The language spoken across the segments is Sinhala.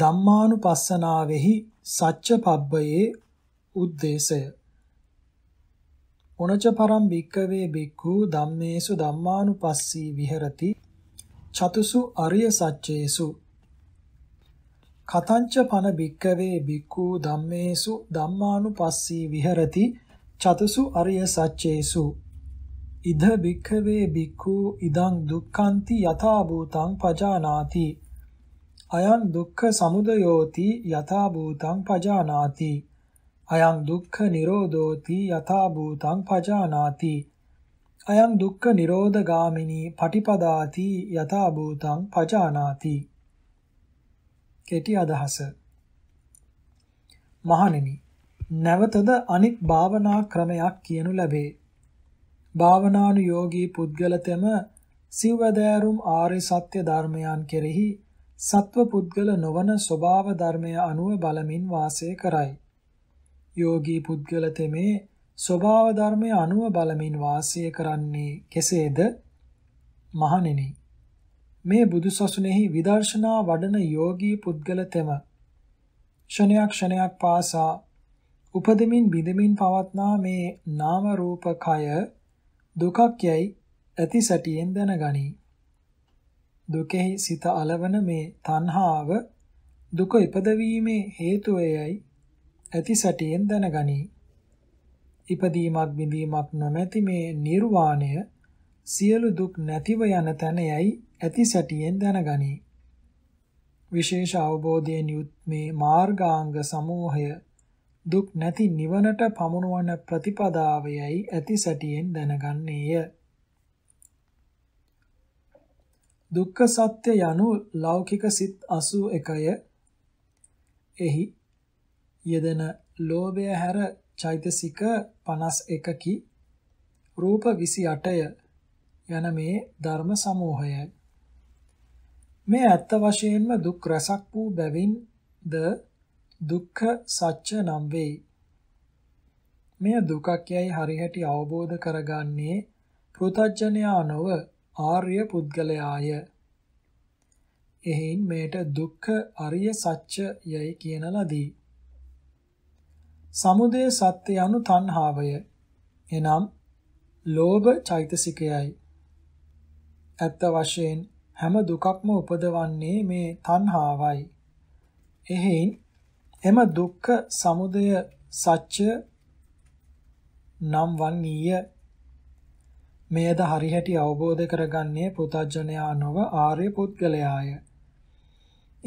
ධම්මානුපස්සනාවෙහි සච්ච පබ්බයේ උද්දේශය උනච පරම් භික්කවේ බික්ඛු ධම්මේසු ධම්මානුපස්සී විහෙරති චතුසු අරිය සච්චේසු කතංච පන භික්කවේ බික්ඛු ධම්මේසු ධම්මානුපස්සී විහෙරති චතුසු අරිය සච්චේසු ඉද භික්ඛවේ බික්ඛු ඉදං දුක්ඛන්ති යථා භූතං පජානාති අයං දුක්ඛ සමුදයෝති යථා භූතං පජානාති අයං දුක්ඛ නිරෝධෝති යථා භූතං පජානාති අයං දුක්ඛ නිරෝධ ගාමිනී පටිපදාති යථා භූතං පජානාති කෙටි අදහස මහණෙනි නැවතද අනික් භාවනා ක්‍රමයක් කියනු ලැබේ භාවනානුයෝගී පුද්ගලතෙම සිවදෑරුම් ආර්ය සත්‍ය ධර්මයන් කෙරෙහි සත්ව පුද්ගල නොවන ස්වභාව ධර්මය අනුව බලමින් වාසය කරයි. යෝගී පුද්ගල තෙමේ ස්වභාව ධර්මය අනුව බලමින් වාසය කරන්නේ කෙසේද? මහණෙනි. මේ බුදුසසුනේහි විදර්ශනා වඩන යෝගී පුද්ගල තෙම ක්ෂණයක් ක්ෂණයක් පාසා උපදෙමින් බිඳෙමින් පවත්නා මේ නාම රූප කය දුකක් යයි ඇති සැටියෙන් දැනගනී. දුකෙහි සිත అలවන මේ තණ්හාව දුක ඉපදවීමේ හේතුවයයි ඇති සැටියෙන් දැනගනී. ඉපදීමක් බිඳීමක් නොමැති මේ නිර්වාණය සියලු දුක් නැතිව යන තැනයයි ඇති සැටියෙන් දැනගනී. විශේෂ අවබෝධයෙන් යුත් මේ මාර්ගාංග සමූහය දුක් නැති නිවනට පමුණුවන ප්‍රතිපදාවයයි ඇති සැටියෙන් දැනගන්නේය. දුක්ඛ සත්‍ය යනු ලෞකික සිත් 81ය. එහි යෙදෙන ලෝභය හැර චෛතසික 51කි රූප 28ය යන මේ ධර්ම සමූහයයි. මේ ඇත්ත වශයෙන්ම දුක් රසක් වූ බැවින් ද දුක්ඛ සත්‍ය නම් වෙයි. මෙය දුකක් යයි හරිහැටි අවබෝධ කරගන්නේ පෘථජ්ජනයා නොව ආර්ය පුද්ගලයාය. එහෙන් මේට දුක්ඛ අරිය සත්‍ය යයි කියන ලදී. සමුදය සත්‍ය යනු තණ්හාවය. එනම් ලෝභ චෛතසිකයයි. ඇත්ත වශයෙන් හැම දුකක්ම උපදවන්නේ මේ තණ්හාවයි. එහෙන් එම දුක්ඛ සමුදය සත්‍ය නම් වන්නේය මෙයද හරිහැටි අවබෝධ කරගන්නේ පුතඥයා නොව ආර්ය පුද්ගලයාය.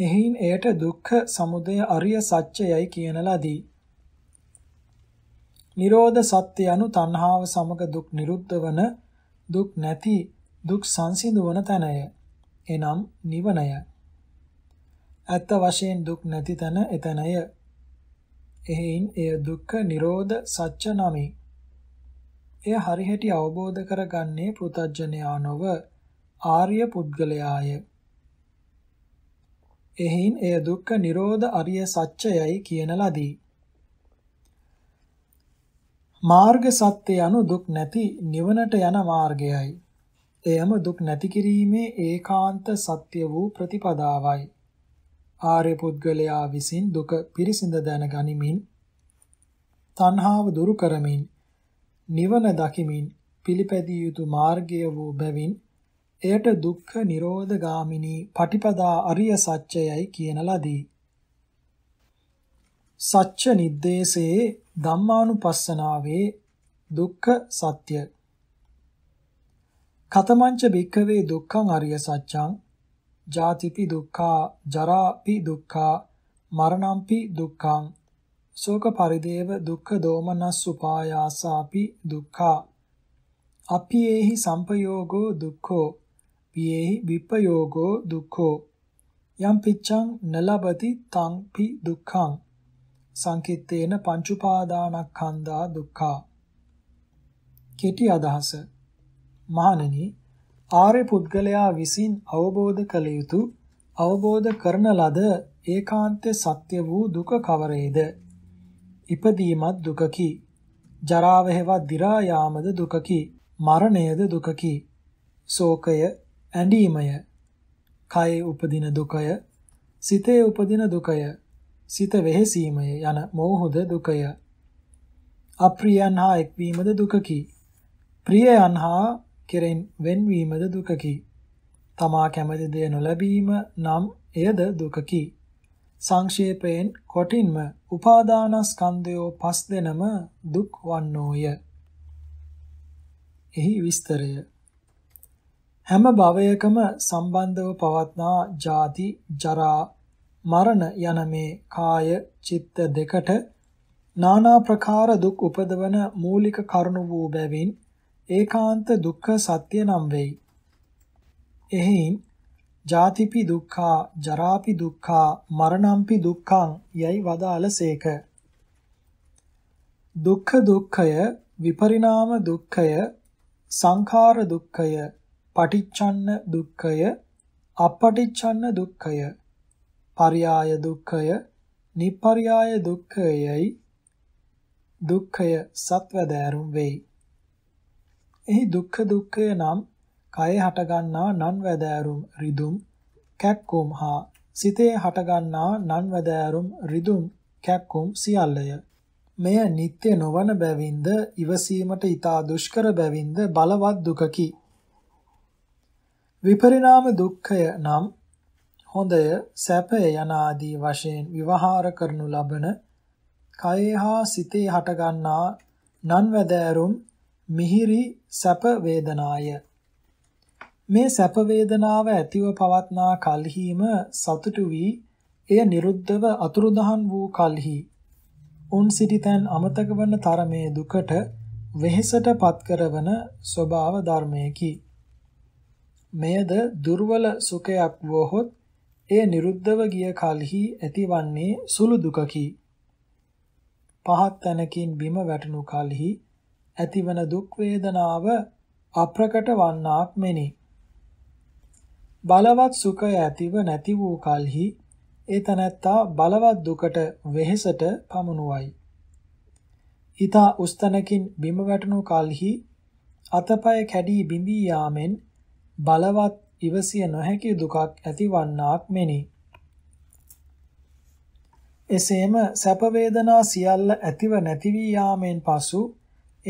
එහින් එයට දුක්ඛ සමුදය අරිය සත්‍යයයි කියන ලදී. නිරෝධ සත්‍ය anu තණ්හාව සමග දුක් නිරුද්ධ වන දුක් නැති දුක් සංසිඳවන තැනය. එනම් නිවනය. ඇත්ත වශයෙන් දුක් නැති තැන එතනය. එහෙයින් එය දුක්ඛ නිරෝධ සත්‍ය නමයි. එය හරිහැටි අවබෝධ කරගන්නේ පෘතජ්ජනයා නොව ආර්ය පුද්ගලයාය. එහින් එය දුක්ඛ නිරෝධ අරිය සත්‍යයයි කියන ලදී. මාර්ග සත්‍ය යනු දුක් නැති නිවනට යන මාර්ගයයි. එයම දුක් නැති කිරීමේ ඒකාන්ත සත්‍ය වූ ප්‍රතිපදාවයි. ආර්ය පුද්ගලයා විසින් දුක පිරිසිඳ දැන ගනිමින් තණ්හාව දුරු කරමින් නිවන දකිමින් පිළිපැදිය යුතු මාර්ගය වූ බැවින් එයට දුක්ඛ නිරෝධ ගාමිනී පටිපදා අරිය සත්‍යයයි කියන ලදී. සත්‍ය නිද්දේශේ ධම්මානුපස්සනාවේ දුක්ඛ සත්‍ය කතමංච භික්ඛවේ දුක්ඛං අරිය සත්‍යං ජාතිපි දුක්ඛා ජරාපි දුක්ඛා මරණම්පි දුක්ඛං සෝක පරිදේව දුක්ඛ දෝමනස් උපායාසාපි දුක්ඛා අපියේහි සම්පයෝගෝ දුක්ඛෝ පියේහි විපයෝගෝ දුක්ඛෝ යම් පිච්ඡං නලබති තං පි දුක්ඛං සංකිට්තේන පංච උපාදානස්කන්ධා දුක්ඛා කෙටි අදහස මහණෙනි ආර්ය පුද්ගලයා විසින් අවබෝධ කළ යුතු අවබෝධ කරන ලද ඒකාන්ත සත්‍ය වූ දුක කවරේද ඉපදීමත් දුකකි. ජරාව හෙවත් දි รา යාමද දුකකි. මරණයද දුකකි. ශෝකය ඇඬීමය. කයේ උපදින දුකය, සිතේ උපදින දුකය, සිත වෙහෙසීමය යන මෝහද දුකය. අප්‍රියයන් හා එක්වීමද දුකකි. ප්‍රියයන් හා කෙරෙන් වෙන්වීමද දුකකි. තමා කැමති දේ නොලැබීම නම් එයද දුකකි. සංක්ෂේපයෙන් කොටින්ම උපාදානස්කන්ධයෝ පස් දෙනම දුක් වන්නෝය. එහි විස්තරය හැම භවයකම සම්බන්ධව පවත්නා ජාති, ජරා, මරණ යන මේ කාය, චිත්ත දෙකට නානා ප්‍රකාර දුක් උපදවන මූලික කරුණු වූ බැවින් ඒකාන්ත දුක්ඛ සත්‍ය නම් වෙයි. එහෙයින් ජාතිපි දුක්ඛා ජරාපි දුක්ඛා මරණම්පි දුක්ඛං යයි වදාළසේක දුක්ඛ දුක්ඛය විපරිණාම දුක්ඛය සංඛාර දුක්ඛය පටිච්චන්න දුක්ඛය අපටිච්චන්න දුක්ඛය පරියාය දුක්ඛය නිපරියාය දුක්ඛයයි දුක්ඛය සත්වදෑරුම් වෙයි එහි දුක්ඛ දුක්ඛය නම් කයේ හටගන්නා නන්වැදෑරුම් රිදුම් කැක්කුම් හා සිතේ හටගන්නා නන්වැදෑරුම් රිදුම් කැක්කුම් සියල්ලය. මෙය නිත්‍ය නොවන බැවින්ද ඉවසීමට ඊතා දුෂ්කර බැවින්ද බලවත් දුකකි. විපරිණාම දුක්ඛය නම් හොඳය සැපය යන ආදී වශයෙන් විවහාර කරනු ලබන කයේ හා සිතේ හටගන්නා නන්වැදෑරුම් මිහිරි සැප වේදනාය. මේ සැප වේදනාව ඇතිව පවත්නා කල්හිම සතුටු වී එය නිරුද්ධව අතුරුදහන් වූ කල්හි උන් සිටිතන් අමතක වන තරමේ දුකට වෙහෙසට පත් කරවන ස්වභාව ධර්මයකි මෙයද දුර්වල සුඛයක් වොහොත් එය නිරුද්ධව ගිය කලෙහි ඇතිවන්නේ සුළු දුකකි. පහත් තැනකින් බිම වැටුණු කලෙහි ඇතිවන දුක් වේදනාව අප්‍රකට වන්නාක් මෙනි. බලවත් සුඛය ඇතිව නැති වූ කලෙහි ඒ තනත්තා බලවත් දුකට වෙහෙසට පමුණුවයි. ඊතා උස්තනකින් බිම වැටුණු කලෙහි අතපය කැඩී බිඳී යාමෙන් බලවත් ඉවසිය නොහැකි දුකක් ඇතිවන්නාක් මෙනි. එසේම සැප වේදනා සියල්ල ඇතිව නැති වී යාමෙන් පසු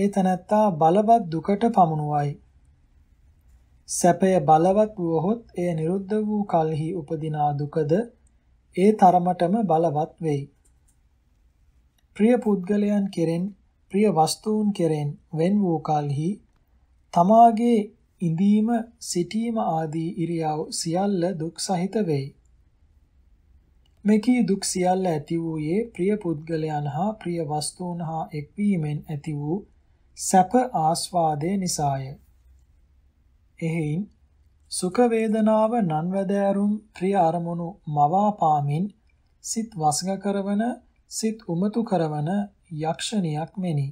ඒ තනත්තා බලවත් දුකට පමුණුවයි. සැපය බලවත් වුවහොත් එය නිරුද්ධ වූ කලෙහි උපදිනා දුකද ඒ තරමටම බලවත් වෙයි. ප්‍රිය පුද්ගලයන් කෙරෙන් ප්‍රිය වස්තුන් කෙරෙන් වෙන් වූ කලෙහි තමාගේ ඉඳීම සිටීම ආදී ඉරියව් සියල්ල දුක් සහිත වෙයි. මෙකී දුක් සියල්ල ඇති වූයේ ප්‍රිය පුද්ගලයන් හා ප්‍රිය වස්තුන් හා එක්වීමෙන් ඇති වූ සැප ආස්වාදය නිසාය. එහෙයින් සුඛ වේදනාව නන්වැදෑරුම් ප්‍රිය අරමුණු මවා පාමින් සිත් වසඟ කරවන සිත් උමතු කරවන යක්ෂණියක් මෙනි.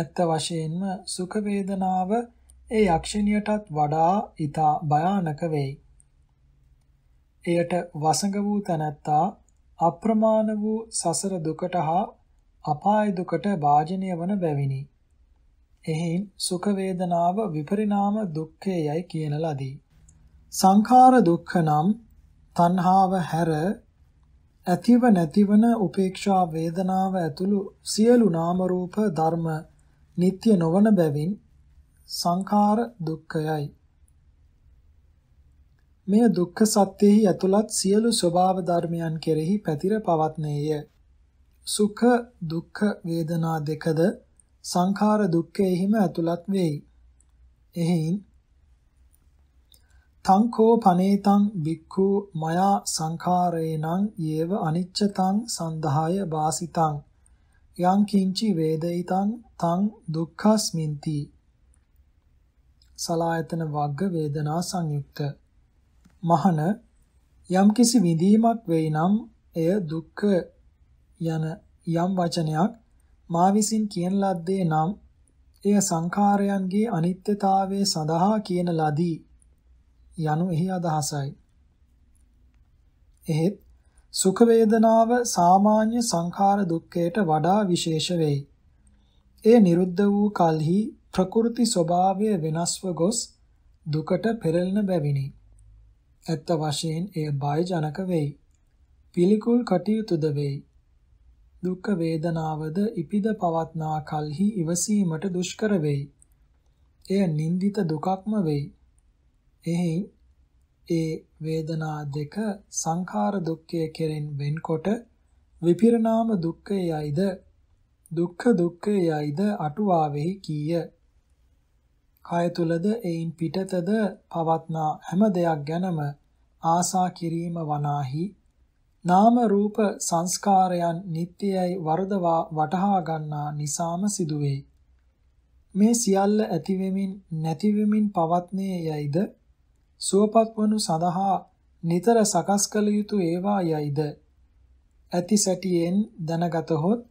ඇත්ත වශයෙන්ම සුඛ වේදනාව ඒ යක්ෂණියටත් වඩා ඊටා භයානක වෙයි. එයට වසඟ වූ තැනැත්තා අප්‍රමාණ වූ සසර දුකට හා අපාය දුකට භාජනය වන බැවිනි. එහෙයින් සුඛ වේදනාව විපරිණාම දුක්ඛයයි කියන ලදී. සංඛාර දුක්ඛ නම් තණ්හාව හැර ඇතිව නැතිවන උපේක්ෂා වේදනාව ඇතුළු සියලු නාම රූප ධර්ම නিত্য නොවන බැවින් සංඛාර දුක්ඛයයි. මෙය දුක්ඛ සත්‍යෙහි ඇතුළත් සියලු ස්වභාව ධර්මයන් කෙරෙහි පැතිර පවත්නේය. සුඛ දුක්ඛ වේදනා දෙකද සංඛාර දුක්ඛයෙහිම ඇතුළත් වෙයි. එහෙන් තංකෝ පනේතං බික්ඛු මයා සංඛාරේණං යේව අනිච්චතං සන්දහාය වාසිතං යං කිංචි වේදිතං තං දුක්ඛස්මින්ති සලායතන වග්ග වේදනා සංයුක්ත මහන යම්කිසි විඳීමක් වෙයි නම් එය දුක්ඛ යන යම් වචනයක් මා විසින් කියන ලද්දේ නම් එය සංඛාරයන්ගේ අනිත්‍යතාවය සඳහා කියන ලදී යනු එහි අදහසයි. එහෙත් සුඛ වේදනාව සාමාන්‍ය සංඛාර දුක්ඛයට වඩා විශේෂ වෙයි. ඒ නිරුද්ධ වූ කලෙහි ප්‍රකෘති ස්වභාවය වෙනස්ව ගොස් දුකට පෙරළෙන බැවිනි. ඇත්ත වශයෙන් එය බය ජනක වෙයි. පිළිකුල් කටයුතුද වෙයි. දුක් වේදනාවද ඉපිද පවත්නා කල්හි ඉවසීමට දුෂ්කර වෙයි. එය නින්දිත දුකක්ම වෙයි. එහි ඒ වේදනා දෙක සංඛාර දුක්ඛය කෙරෙන් වෙන්කොට විපිරණාම දුක්ඛයයිද දුක්ඛ දුක්ඛයයිද අටුවාවෙහි කීය. කය තුලද එයින් පිටතද පවත්නා හැම දෙයක් ගැනම ආසා කිරීම වනාහි නාම රූප සංස්කාරයන් නිට්ටයයි වර්ධවා වටහා ගන්නා නිසාම සිදුවේ. මේ සියල්ල ඇතිවෙමින් නැතිවෙමින් පවත්නේ යයිද සුවපත් වනු සඳහා නිතර සකස් කළ යුතු ඒවා යයිද ඇති සැටියෙන් දැනගතහොත්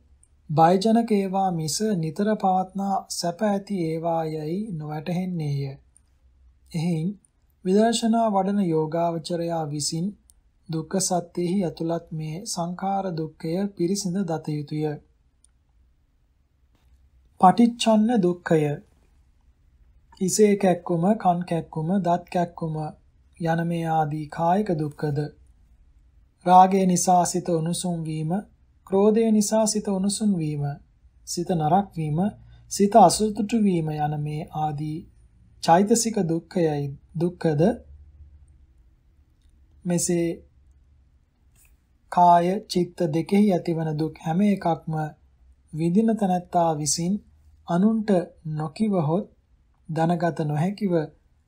බයජනක ඒවා මිස නිතර පවත්නා සැප ඇති ඒවා යයි නොවැටහෙන්නේය. එහෙන් විදර්ශනා වඩන යෝගාවචරයා විසින් දුක්ඛ සත්‍යෙහි ඇතුළත් මේ සංඛාර දුක්ඛය පිරිසිඳ දත යුතුය. පටිච්චන්න දුක්ඛය. ඉසේ කැක්කුම, කන් කැක්කුම, දත් කැක්කුම යන මේ ආදී කායික දුක්ඛද රාගය නිසා සිත උණුසුම් වීම, ක්‍රෝධය නිසා සිත උණුසුම් වීම, සිත නරක් වීම, සිත අසතුටු වීම යන මේ ආදී චෛතසික දුක්ඛයයි දුක්ඛද මෙසේ කාය චිත්ත දෙකෙහි ඇතිවන දුක් හැම එකක්ම විඳින තැනැත්තා විසින් අනුන්ට නොකිවහොත් දැනගත නොහැකිව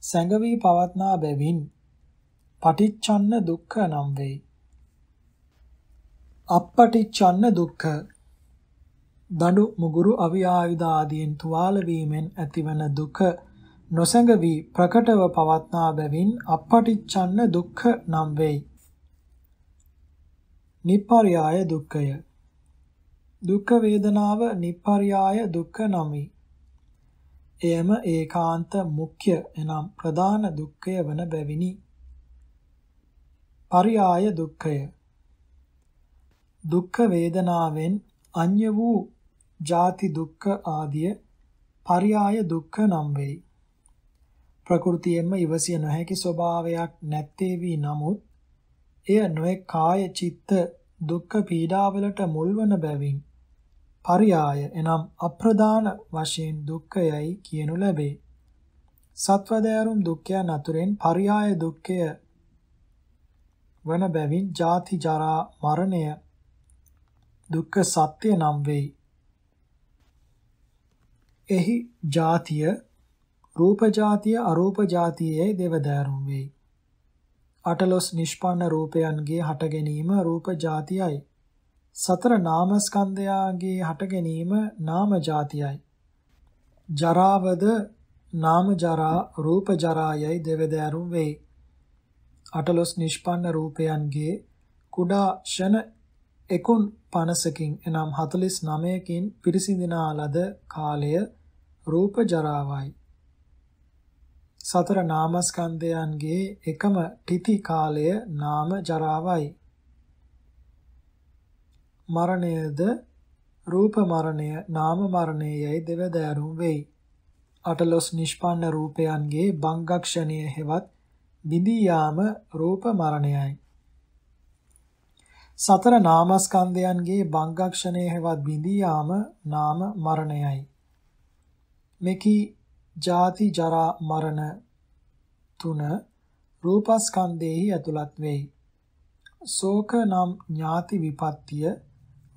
සැඟවී පවත්නා බැවින් පටිච්චන්න දුක්ඛ නම් වෙයි. අපටිච්චන්න දුක්ඛ දඬු මුගුරු අවිආයුධ ආදීන් තුවාල වීමෙන් ඇතිවන දුක නොසැඟවී ප්‍රකටව පවත්නා බැවින් අපටිච්චන්න දුක්ඛ නම් වෙයි. නිප්පර්යාය දුක්ඛය. දුක් වේදනාව නිප්පර්යාය දුක්ඛ නමි. එයම ඒකාන්ත මුඛ්‍ය එනම් ප්‍රධාන දුක්ඛය වන බැවිනි. පරියාය දුක්ඛය. දුක්ඛ වේදනාවෙන් අඤ්‍ය වූ ජාති දුක්ඛ ආදිය පරියාය දුක්ඛ නම් වෙයි. ප්‍රകൃතියෙන්ම ඉවසිය නොහැකි ස්වභාවයක් නැත්තේ වී නමුත් එය නොඑක් කාය චිත්ත දුක්ඛ පීඩාවලට මුල්වන බැවින් පරියාය එනම් අප්‍රදාන වශයෙන් දුක්ඛයයි කියනු ලැබේ. සත්වදෑරුම් දුක්ඛයන් අතුරෙන් පරියාය දුක්ඛය වන බැවින් ජාති ජරා මරණය දුක්ඛ සත්‍ය නම් වෙයි. එහි ජාතිය රූප ජාතිය අරූප ජාතියයි දෙවදෑරුම් වෙයි. අටලොස් නිෂ්පන්න රූපයන්ගේ හට ගැනීම රූප જાතියයි. සතර නාමස්කන්ධයාගේ හට ගැනීම නාම જાතියයි. ජරාවද නාම ජරා රූප ජරායයි දෙවදෑරුම් වේ. අටලොස් නිෂ්පන්න රූපයන්ගේ කුඩා ෂණ එකුන් පනසකින් එනම් 49කින් පිරිසිඳනා ලද කාලය රූප ජරාවයි. සතර නාමස්කන්ධයන්ගේ එකම තితి කාලය නාම ජරාවයි. මරණයද රූප මරණය නාම මරණය යයි දෙවදෑරුම් වෙයි. අටලොස් නිෂ්පන්න රූපයන්ගේ බංගක්ෂණය හෙවත් බිඳී යාම රූප මරණයයි. සතර නාමස්කන්ධයන්ගේ බංගක්ෂණය හෙවත් බිඳී යාම නාම මරණයයි. මෙකී ජාති ජරා මරණ තුන රූපස්කන්ධෙහි ඇතුළත් වෙයි. ශෝක නම් ඥාති විපත්තිය,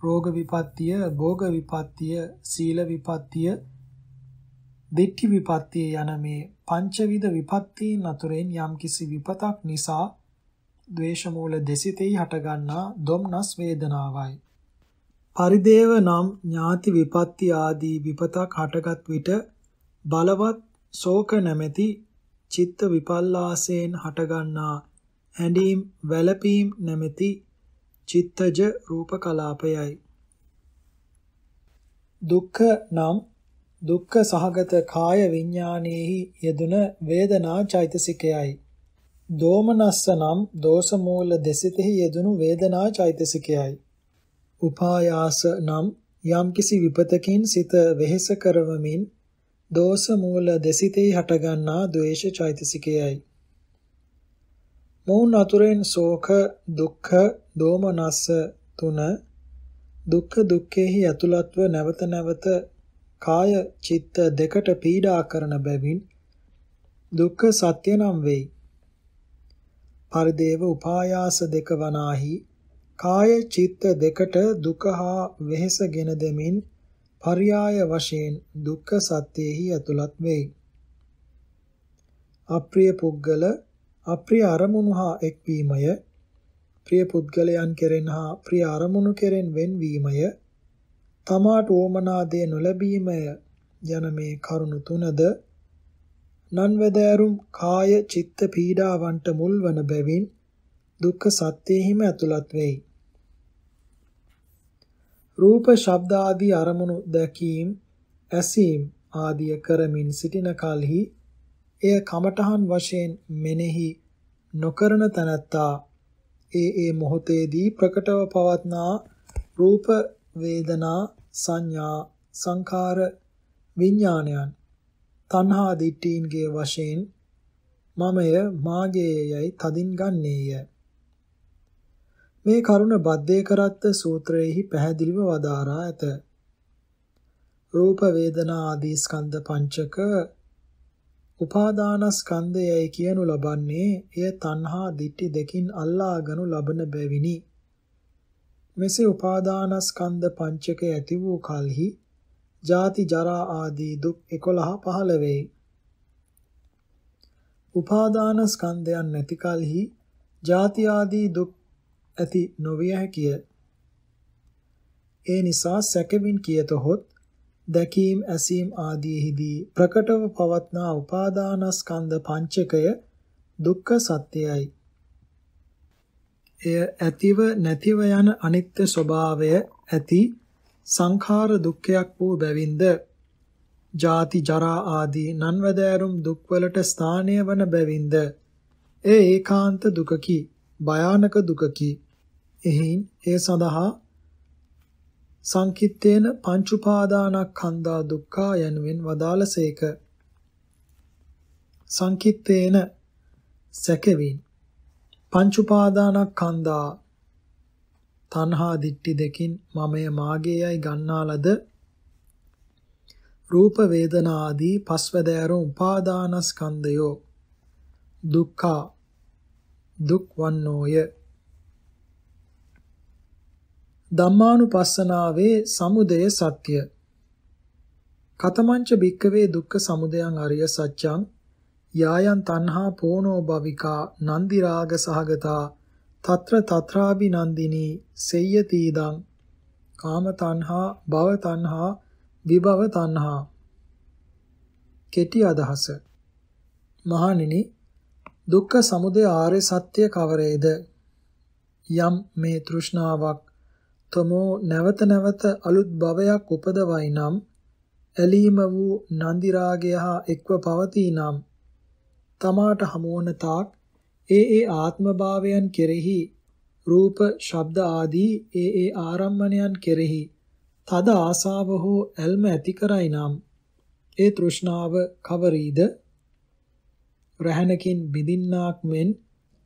රෝග විපත්තිය, භෝග විපත්තිය, සීල විපත්තිය, දිට්ඨි විපත්තිය යන මේ පංචවිධ විපත්තීන් අතුරෙන් යම්කිසි විපතක් නිසා ද්වේෂ මූල දෙසිතෙහි හටගන්නා ධම්නස් වේදනාවයි. පරිදේව නම් ඥාති විපත්ති ආදී විපතක් හටගත් විට බලවත් ශෝක නැමැති චිත්ත විපල්ලාසයෙන් හටගන්නා හැඬීම් වැළපීම් නැමැති චිත්තජ රූප කලාපයයි දුක්ඛ නම් දුක්ඛ සහගත කාය විඥානයේහි යෙදුන වේදනා චෛතසිකයයි දෝමනස්ස නම් දෝෂමූල දෙසිතෙහි යෙදුණු වේදනා චෛතසිකයයි. උපායාස නම් යම්කිසි විපතකින් සිත වෙහෙස කරවමින් දෝෂ මූල දෙසිතේ හටගන්නා ද්වේෂ චෛතසිකයයි. මොවුන් අතුරෙන් ශෝක දුක්ඛ දෝමනස්ස තුන දුක්ඛ දුක්ඛෙහි ඇතුළත්ව නැවත නැවත කාය චිත්ත දෙකට පීඩා කරන බැවින් දුක්ඛ සත්‍ය නම් වෙයි. පරිදේව උපායාස දෙක වනාහි කාය චිත්ත දෙකට දුක හා වෙහෙසගෙන දෙමින් පర్యాయ වශයෙන් දුක්ඛ සත්‍යෙහි ඇතුළත් වෙයි. අප්‍රිය පුද්ගල අප්‍රිය අරමුණු හා එක්වීමය ප්‍රිය පුද්ගලයන් කෙරෙන් හා ප්‍රිය අරමුණු කෙරෙන් වෙන්වීමය තමාට ඕමනා දේ නොලැබීමය යන මේ කරුණු තුනද නන්වැදෑරුම් කාය චිත්ත පීඩාවන්ට මුල් වන බැවින් දුක්ඛ සත්‍යෙහිම ඇතුළත් වෙයි. රූප ශබ්ද ආදී අරමුණු දැකීම් ඇසීම් ආදිය කරමින් සිටින කලෙහි එය කමඨහන් වශයෙන් මෙනෙහි නොකරන තනත්තා ඒ ඒ මොහොතේදී ප්‍රකටව පවත්නා රූප වේදනා සංඥා සංඛාර විඥානයන් තණ්හා දිට්ඨීන්ගේ වශයෙන් මමය මාගේ යයි තදින් ගන්නේය මේ කරුණ බද්දේ කරත්ත සූත්‍රයෙහි පැහැදිලිව වදාරා ඇත. රූප වේදනා ආදී ස්කන්ධ පංචක උපාදානස්කන්ධයයි කියනු ලබන්නේ එය තණ්හා දිට්ටි දෙකින් අල්ලාගනු ලබන බැවිනි. මෙසේ උපාදානස්කන්ධ පංචක ඇති වූ කලෙහි ජාති ජරා ආදී දුක් 11 පහළ වෙයි. උපාදානස්කන්ධයන් නැති කලෙහි ජාති ආදී දුක් ඇති නොවිය හැකිය. ඒ නිසා සැකවින් කියතොත් දැකීම ඇසීම ආදීෙහිදී ප්‍රකටව පවත්නා උපාදානස්කන්ධ පංචකය දුක්ඛ සත්‍යයයි. එය ඇතිව නැතිව යන අනිත්‍ය ස්වභාවය ඇති සංඛාර දුක්ඛයක් වූ බැවින්ද ජාති ජරා ආදී නන්වදෑරුම් දුක්වලට ස්ථානීය වන බැවින්ද ඒ ඒකාන්ත දුකකි භයානක දුකකි. එහින් ඒ සඳහා සංකිට්ඨේන පංච උපාදානස්කන්ධා දුක්ඛා යනුවෙන් වදාළසේක. සංකිට්ඨේන සැකෙවින් පංච උපාදානස්කන්ධා තණ්හා දිට්ටි දෙකින් මමය මාගේයයි ගන්නාලද රූප වේදනා ආදී පස්වදෑරුම් උපාදානස්කන්ධයෝ දුක්ඛා දුක් වන්නෝය ධම්මානුපස්සනාවේ සමුදය සත්‍ය කතමංච භික්කවේ දුක්ඛ සමුදයං අරිය සත්‍යං යායන් තණ්හා පෝනෝ භවිකා නන්දි රාග සහගතා తත්‍ර తත්‍රාබි නන්දිනී සෙය්‍යති දං කාම තණ්හා භව තණ්හා විභව තණ්හා කෙටි අදහස මහණෙනි දුක්ඛ සමුදය ආර්ය සත්‍ය කවරේද? යම් මේ තෘෂ්ණාවක් තමෝ නැවත නැවත අලුත් භවයක් උපදවයි නම් ඇලීම වූ නන්දි රාගය හා එක්ව පවතී නම් තමාට හමුවන තාක් ඒ ඒ ආත්මභාවයන් කෙරෙහි රූප ශබ්ද ආදී ඒ ඒ ආරම්මණයන් කෙරෙහි තද ආසාව හෝ ඇල්ම ඇති කරයි නම් ඒ තෘෂ්ණාව කවරීද රැහැනකින් බිඳින්නාක් මෙන්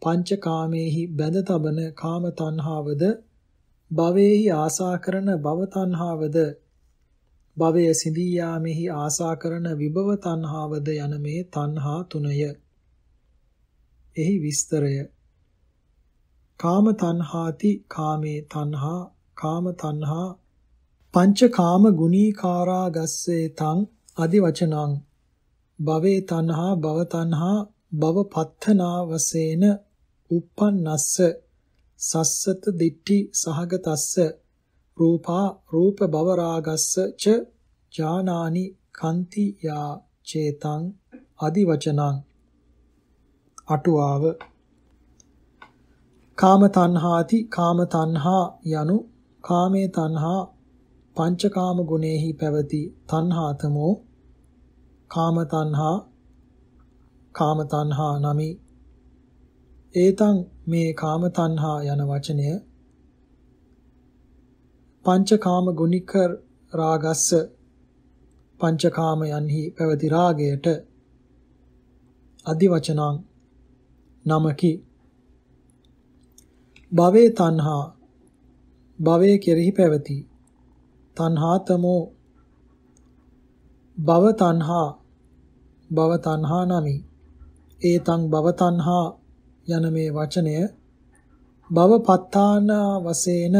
පංචකාමේහි බැඳ තබන කාම තණ්හාවද භවයේහි ආසා කරන භව තණ්හාවද භවය සිඳී යාමෙහි ආසා කරන විභව තණ්හාවද යන මේ තණ්හා තුනය. එහි විස්තරය කාම තණ්හාති කාමේ තණ්හා කාම තණ්හා පංච කාම ගුණීකාරා ගස්සේ තං අදි වචනං භවේ තණ්හා භව තණ්හා භව පත්තනාවසේන uppannasස සස්සත දිට්ඨි සහගතස්ස රූපා රූප භව රාගස්ස ච ඥානානි කන්ති යා චේතං আদি වචනං අටුවාව කාම තණ්හාති කාම තණ්හා යනු කාමේ තණ්හා පංචකාම ගුණේහි පැවති තණ්හාතමෝ කාම තණ්හා කාම තණ්හා නමි ඒතං මේ කාම තණ්හා යන වචනය පංචකාම ගුණික රාගස්ස පංචකාමයන්හි පැවති රාගයට අදිවචනං නමකි භවේ තණ්හා භවයේ කෙරෙහි පැවති තණ්හාතමෝ භව තණ්හා භව තණ්හා නමි. ඒතං භව තණ්හා යන මේ වචනය භවපත්තාන වශයෙන්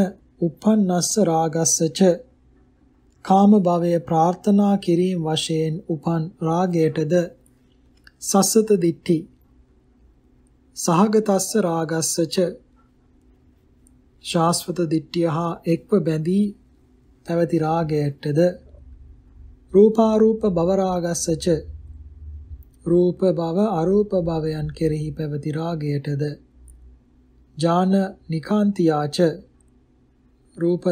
උපන්නස්ස රාගස්සච කාම භවය ප්‍රාර්ථනා කිරීම වශයෙන් උපන් රාගයටද සස්සත දිට්ඨි සහගතස්ස රාගස්සච ශාස්වත දිට්ඨිය හා එක්ව බැඳී පැවති රාගයටද රූපාරූප භවරාගස්සච රූප භව අරූප භවයන් කෙරෙහි පැවති රාගයටද ඥාන නිකාන්තියාච රූප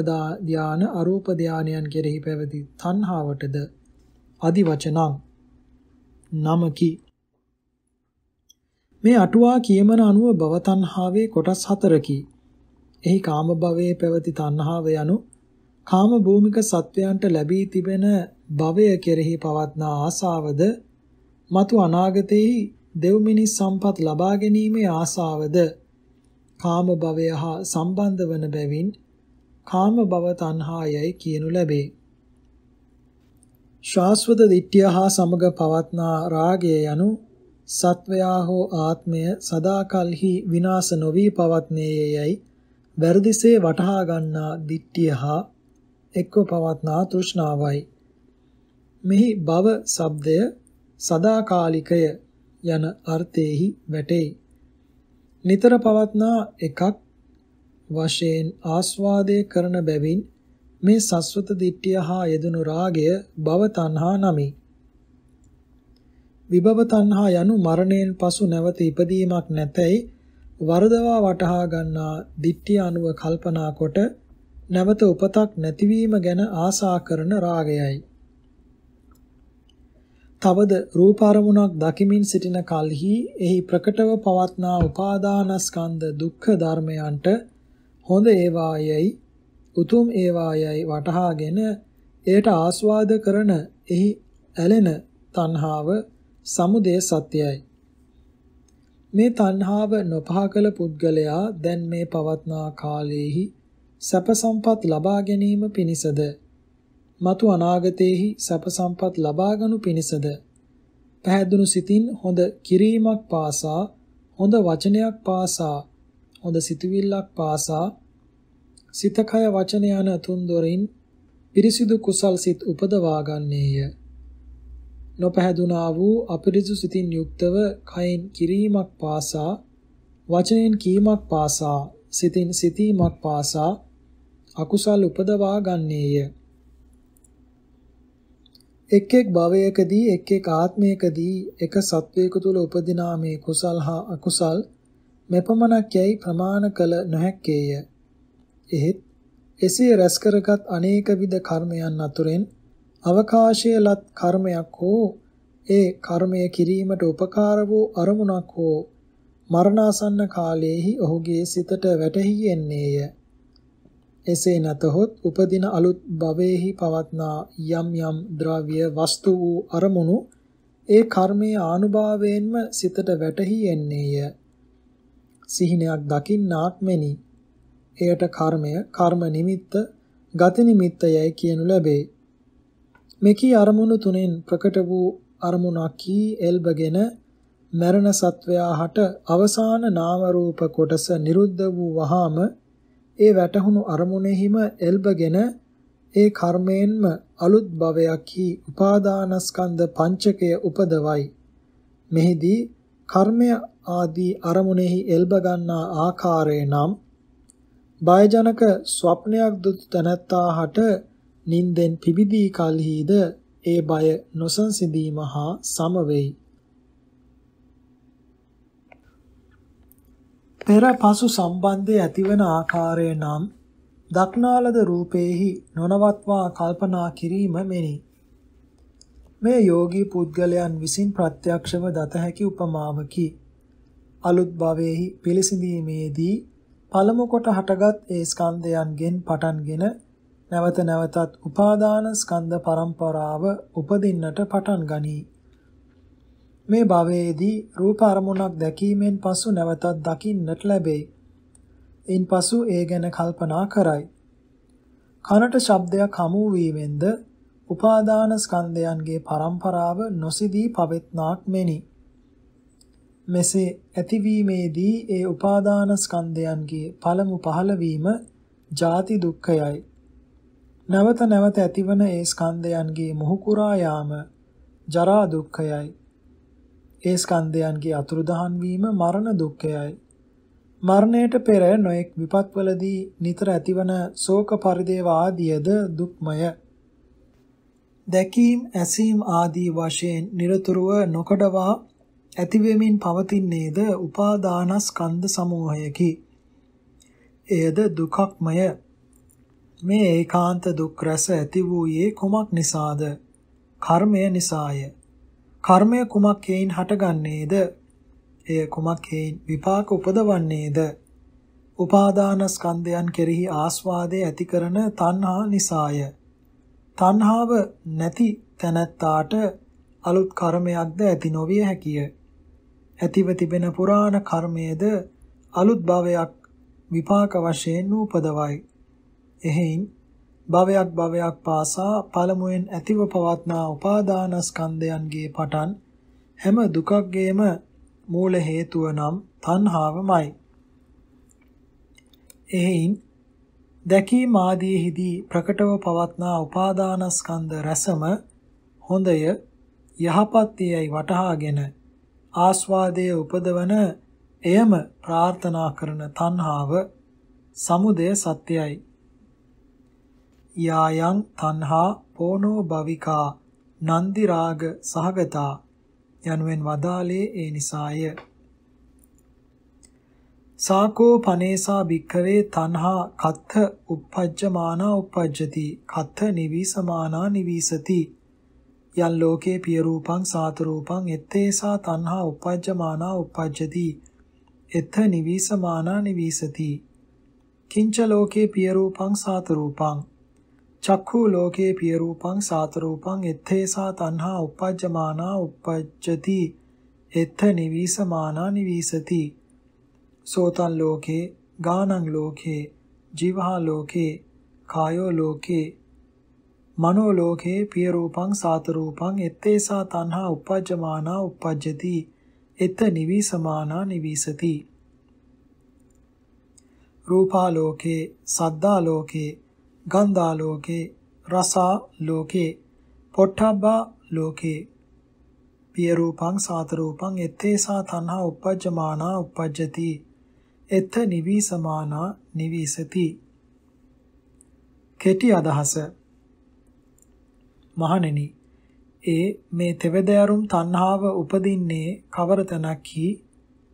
ධාන අරූප ධානයන් කෙරෙහි පැවති තණ්හාවටද আদি වචනං නමකි මේ අටුවා කියමන අනුව භව තණ්හාවේ කොටස් හතරකි එහි කාම භවයේ පැවති තණ්හාව යනු කාම භූමික සත්වයන්ට ලැබී තිබෙන භවය කෙරෙහි පවත්නා ආසාවද మతు අනාගතෙහි දෙව්මිනිස් සම්පත් ලබා ගැනීමේ ආසාවද කාම භවය හා සම්බන්ධ වන බැවින් කාම භව තණ්හායයි කියනු ලැබේ. ශාස්වත දිට්ඨිය හා සමග පවත්නා රාගය යනු සත්වයා හෝ ආත්මය සදාකල්හි විනාශ නොවි පවත්නේයයි වැරදිසේ වටහා ගන්නා දිට්ඨිය හා එක්ව පවත්නා තෘෂ්ණාවයි. මෙහි භව ශබ්දය සදාකාලිකය යන අර්ථයෙහි වැටේ. නිතර පවත්නා එකක් වශයෙන් ආස්වාදය කරන බැවින් මේ සස්වත දිට්ඨිය හා යෙදුණු රාගය භව තණ්හා නමි. විභව තණ්හා යනු මරණයෙන් පසු නැවත ඉපදීමක් නැතයි වරදවා වටහා ගන්නා දිට්ඨිය අනුව කල්පනා කොට නැවත උපතක් නැතිවීම ගැන ආසා කරන රාගයයි. තවද රූප අරමුණක් දකිමින් සිටින කල්හි එහි ප්‍රකටව පවත්නා උපාදානස්කන්ධ දුක්ඛ ධර්මයන්ට හොඳ ඒවායයි උතුම් ඒවායයි වටහාගෙන එයට ආස්වාද කරන එහි ඇලෙන තණ්හාව සමුදය සත්‍යයි. මේ තණ්හාව නොපහකල පුද්ගලයා දැන් මේ පවත්නා කාලයේහි සැප සම්පත් ලබා ගැනීම පිණිසද మතු අනාගතයේහි සැප සම්පත් ලබාගනු පිණිසද පැහැදුණු සිතින් හොඳ කිරීමක් පාසා හොඳ වචනයක් පාසා හොඳ සිතුවිල්ලක් පාසා සිත කය වචන යන තුන් දොරින් පිරිසිදු කුසල් සිත් උපදවා ගන්නේය නොපැහැදුනා වූ අපිරිසු සිතින් යුක්තව කයෙන් කිරීමක් පාසා වචනෙන් කීමක් පාසා සිතින් සිතීමක් පාසා අකුසල් උපදවා ගන්නේය එක් එක් භවයකදී එක් එක් ආත්මයකදී එක සත්වයක තුල උපදිනා මේ කුසල් හා අකුසල් මෙපමණක් යයි ප්‍රමාණ කළ නොහැක්කේය. එහෙත් එසේ රැස්කරගත් අනේකවිධ කර්මයන් අතුරෙන් අවකාශයේ ලත් කර්මයක් හෝ ඒ කර්මය කිරීමට උපකාර වූ අරමුණක් හෝ මරණාසන්න කාලයේහි ඔහුගේ සිතට වැටහි යන්නේය. එසේ නැතහොත් උපදින අලුත් භවයේහි පවත්නා යම් යම් ද්‍රව්‍ය වස්තු වූ අරමුණු ඒ කර්මයේ ආනුභාවයෙන්ම සිතට වැටහි එන්නේය. සිහිනයක් දකින්නාක් මෙනි. එයට කර්මය, කර්ම නිමිත්ත, ගති නිමිත්ත යයි කියනු ලැබේ. මෙකී අරමුණු තුනෙන් ප්‍රකට වූ අරමුණකි එල්බගෙන මරණ සත්වයා හට අවසාන නාම රූප කොටස නිරුද්ධ වූ වහාම ඒ වැටහුණු අරමුණෙහිම එල්බගෙන ඒ කර්මයෙන්ම අලුත් භවයක්හි උපාදානස්කන්ධ පංචකය උපදවයි. මෙහිදී කර්මය ආදී අරමුණෙහි එල්බ ගන්නා ආකාරය නම් බයජනක ස්වප්නයක් දුටු තැනැත්තාහට නින්දෙන් පිබිදී කලහිද ඒ බය නොසන්සිඳීම හා සම වෙයි. පෙර පසු සම්බන්ධය ඇතිවන ආකාරය නම් දක්නාලද රූපේහි නොනවත්වා කල්පනා කිරීම මෙනි. මේ යෝගී පුද්ගලයන් විසින් ප්‍රත්‍යක්ෂව දත හැකි උපමාවකි. අලුත් භවයේහි පිළිසිඳීමේදී පළමු කොට හටගත් ඒ ස්කන්ධයන්ගෙන් පටන්ගෙන නැවත නැවතත් උපාදාන ස්කන්ධ පරම්පරාව උපදින්නට පටන් ගනී. මේ භවයේදී රූප අරමුණක් දැකීමෙන් පසු නැවතත් දකින්නට ලැබේ. ඉන්පසු ඒ ගැන කල්පනා කරයි. කනට ශබ්දයක් හමු වීමෙන්ද උපාදාන ස්කන්ධයන්ගේ පරම්පරාව නොසිදී පවෙත්නාක් මෙනි. මෙසේ ඇතිවීමේදී ඒ උපාදාන ස්කන්ධයන්ගේ පළමු පහළවීම ජාති දුක්ඛයයි. නැවත නැවත ඇතිවන ඒ ස්කන්ධයන්ගේ මුහුකුරා යාම ජරා දුක්ඛයයි. ඒ ස්කන්ධයන්ගේ අතුරුදහන් වීම මරණ දුක්ඛයයි. මරණයට පෙර නොඑක් විපත්වලදී නිතර ඇතිවන ශෝක පරිදේව ආදියද දුක්මය. දැකීම් ඇසීම් ආදී වශයෙන් নিরතුරුව නොකඩවා ඇතිවෙමින් පවතින්නේද උපාදානස්කන්ධ සමූහයකි. එයද දුක්ඛක්මය. මේ ඒකාන්ත දුක් රස ඇති වූයේ කුමක් නිසාද? කර්මය නිසාය. කර්මය කුමක් හේයින් හටගන්නේද? එය කුමක් හේයින් විපාක උපදවන්නේද? උපාදානස්කන්ධයන් කෙරෙහි ආස්වාදයේ ඇති කරන තණ්හා නිසාය. තණ්හාව නැති තැනැත්තාට අලුත් කර්මයක්ද ඇති නොවිය හැකිය. ඇතිව තිබෙන පුරාණ කර්මයේද අලුත් භවයක් විපාක වශයෙන් උපදවයි. එහෙයින් භවයක් භවයක් පාසා පළමුවෙන් ඇතිව පවත්නා උපාදානස්කන්ධයන්ගේ පටන් හැම දුකක්ගේම මූල හේතුව නම් තණ්හාවමයි. එහෙයින් දැකීම ආදීෙහිදී ප්‍රකටව පවත්නා උපාදානස්කන්ධ රසම හොඳය යහපත්යයි වටහාගෙන ආස්වාදයේ උපදවන එයම ප්‍රාර්ථනා කරන තණ්හාව සමුදය සත්‍යයි යායන් තණ්හා පෝනෝ භවිකා නන්දි රාග සහගතා යනුවෙන් වදාලේ ඒ නිසාය සාකෝ පනේසා භික්ඛවේ තණ්හා කත්ථ uppajjamana uppajjati කත්ථ නිවිසමානා නිවිසති යන් ලෝකේ පිය රූපං සාත රූපං එත්තේසා තණ්හා uppajjamana uppajjati එත්ථ නිවිසමානා නිවිසති කිංච ලෝකේ පිය රූපං සාත රූපං චක්ඛු ලෝකේ පිය රූපං සාත රූපං එත්තේසා තණ්හා uppajjamana uppajjati එත්ත නිවිසමානා නිවිසති සෝතං ලෝකේ ගානං ලෝකේ ජීවහා ලෝකේ කායෝ ලෝකේ මනෝ ලෝකේ පිය රූපං සාත රූපං එත්තේසා තණ්හා uppajjamana uppajjati එත්ත නිවිසමානා නිවිසති රූපාලෝකේ සද්දාලෝකේ ගන්ධා ලෝකේ, රසා ලෝකේ, පොට්ටබ්බා ලෝකේ. පිය රූපං සාත රූපං එත්තේසා තණ්හා uppajjamaana uppajjati. එත්ත නිවිසමානා නිවිසති. කෙටි අදහස මහණෙනි ඒ මේ තෙවදෑරුම් තණ්හාව උපදින්නේ කවර තැනක් හි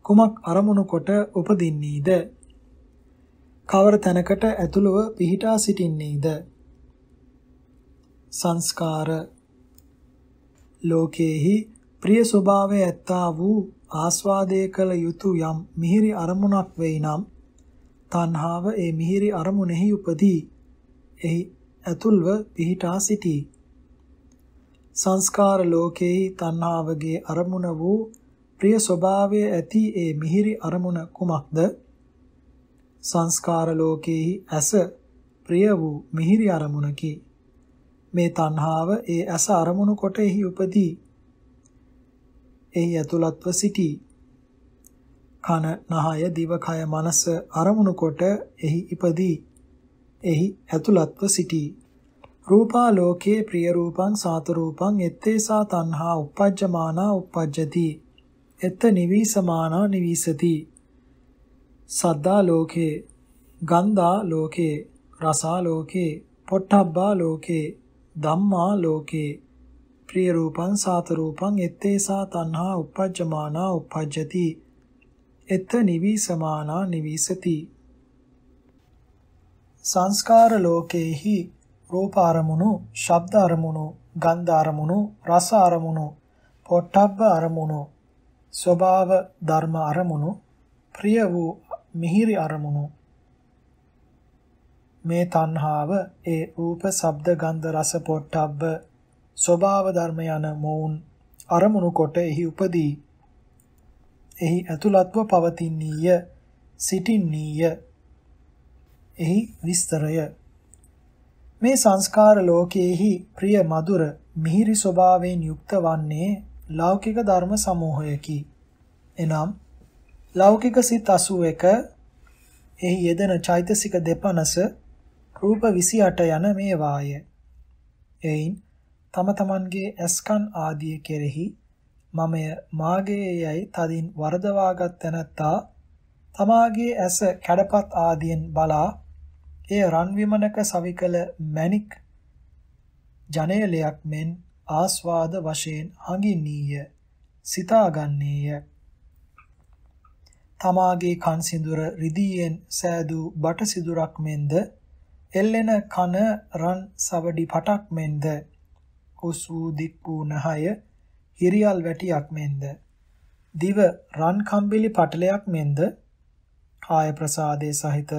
කුමක් අරමුණු කොට උපදින්නේද කවර තැනකට ඇතුළුව පිහිටා සිටින්නේද? සංස්කාර ලෝකේහි ප්‍රිය ස්වභාවය ඇත්තා වූ ආස්වාදයේ කළ යුතු යම් මිහිරි අරමුණක් වෙයි නම් තණ්හාව ඒ මිහිරි අරමුණෙහි උපදී. එහි ඇතුල්ව පිහිටා සිටී. සංස්කාර ලෝකේහි තණ්හාවගේ අරමුණ වූ ප්‍රිය ස්වභාවය ඇති ඒ මිහිරි අරමුණ කුමක්ද? සංස්කාර ලෝකයේහි ඇස ප්‍රිය වූ මිහිරි අරමුණකි. මේ තණ්හාව ඒ ඇස අරමුණු කොට එහි උපදී. එහි ඇතුළත්ව සිටී. කන, නහය, දිව, කය, මනස අරමුණු කොට එහි ඉපදී. එහි ඇතුළත්ව සිටී. රූපා ලෝකේ ප්‍රිය රූපං සාත රූපං එත්තේසා තණ්හා uppajjamana uppajjati. එත්ත නිවිසමානා නිවිසති. සද්දා ලෝකේ, ගන්ධා ලෝකේ, රසා ලෝකේ, පොට්ටබ්බා ලෝකේ, ධම්මා ලෝකේ, ප්‍රිය රූපං සාත රූපං එත්තේසා තණ්හා uppajjamana uppajjati. එත්ත නිවිසමානා නිවිසති. සංස්කාර ලෝකේහි රූප අරමුණු, ශබ්ද අරමුණු, ගන්ධ අරමුණු රස අරමුණු පොට්ටබ්බ අරමුණු ස්වභාව ධර්ම අරමුණු ප්‍රිය වූ මිහිරි අරමුණු මේ තණ්හාව ඒ රූප ශබ්ද ගන්ධ රස පොට්ටබ්බ ස්වභාව ධර්ම යන මොවුන් අරමුණු කොට එහි උපදී එහි ඇතුළත්ව පවතින්නීය සිටින්නීය එහි විස්තරය මේ සංස්කාර ලෝකයේහි ප්‍රිය මధుර මිහිරි ස්වභාවයෙන් යුක්ත වන්නේ ලෞකික ධර්ම සමූහයකි එනම් ලෞකික සිත් 81 එහි යෙදෙන චෛතසික දෙපනස රූප 28 යන මේ වාය. එයින් තම තමන්ගේ ඇස්කන් ආදිය කෙරෙහි මමය මාගේ යයි තදින් වරදවාගත් තැනැත්තා තමාගේ ඇස කැඩපත් ආදියෙන් බලා එය රන්විමනක සවිකල මැණික් ජනේලයක් මෙන් ආස්වාද වශයෙන් හඟින්නීය සිතාගන්නේය තමාගේ කන් සිඳුර රිදීයෙන් සෑදූ බට සිඳුරක් මෙන්ද එල්ලෙන කන රන් සවඩි පටක් මෙන්ද උස් වූ දික් වූ නහය හිරියල් වැටියක් මෙන්ද දිව රන් කම්බිලි පටලයක් මෙන්ද කාය ප්‍රසාදේ සහිත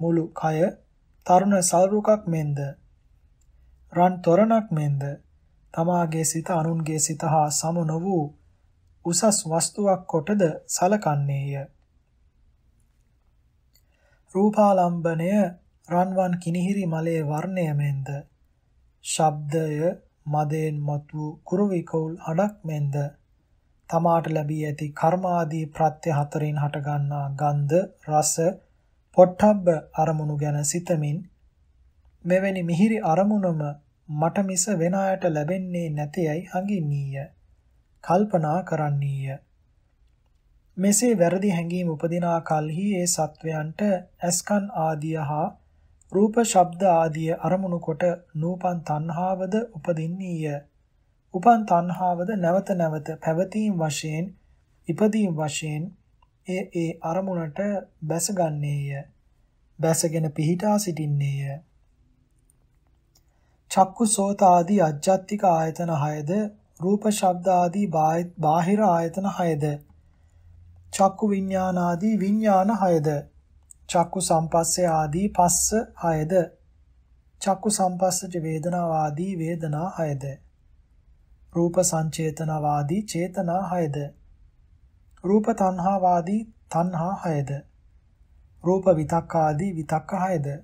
මුළු කය තරුණ සල්රුකක් මෙන්ද රන් තොරණක් මෙන්ද තමාගේ සිත අනුන්ගේ සිත හා සම නොවූ උසස් වස්තුවක් කොටද සලකන්නේය. රූපාලම්බණය රන්වන් කිනිහිරි මලේ වර්ණය මෙන්ද ශබ්දය මදයෙන් මත් වූ කුරුවි කවුල් අඩක් මෙන්ද තමාට ලැබී ඇති කර්මාදී ප්‍රත්‍ය හතරෙන් හටගන්නා ගන්ධ රස පොට්ටබ්බ අරමුණු ගැන සිතමින් මෙවැනි මිහිරි අරමුණම මට මිස වෙන අයට ලැබෙන්නේ නැතේයි හඟින්නීය. කල්පනා කරන්නීය. මෙසේ වැරදි හැඟීම් උපදිනා කල්හි ඒ සත්වයන්ට ඇස්කන් ආදිය හා රූප ශබ්ද ආදිය අරමුණු කොට නූපන් තණ්හාවද උපදින්නීය. උපන් තණ්හාවද නැවත නැවත පැවතීම් වශයෙන් ඉපදීම් වශයෙන් ඒ ඒ අරමුණට බැසගන්නේය. බැසගෙන පිහිටා සිටින්නේය. චක්කු සෝත ආදී අජ්ජත්තික ආයතන හයද රූප ශබ්ද ආදී බාහිර ආයතන 6ද චක්කු විඥාන ආදී විඥාන 6ද චක්කු සම්පස්සේ ආදී පස්ස 6ද චක්කු සම්පස්සජ වේදනා ආදී වේදනා 6ද රූප සංචේතන ආදී චේතනා 6ද රූප තණ්හා ආදී තණ්හා 6ද රූප විතක්ක ආදී විතක්ක 6ද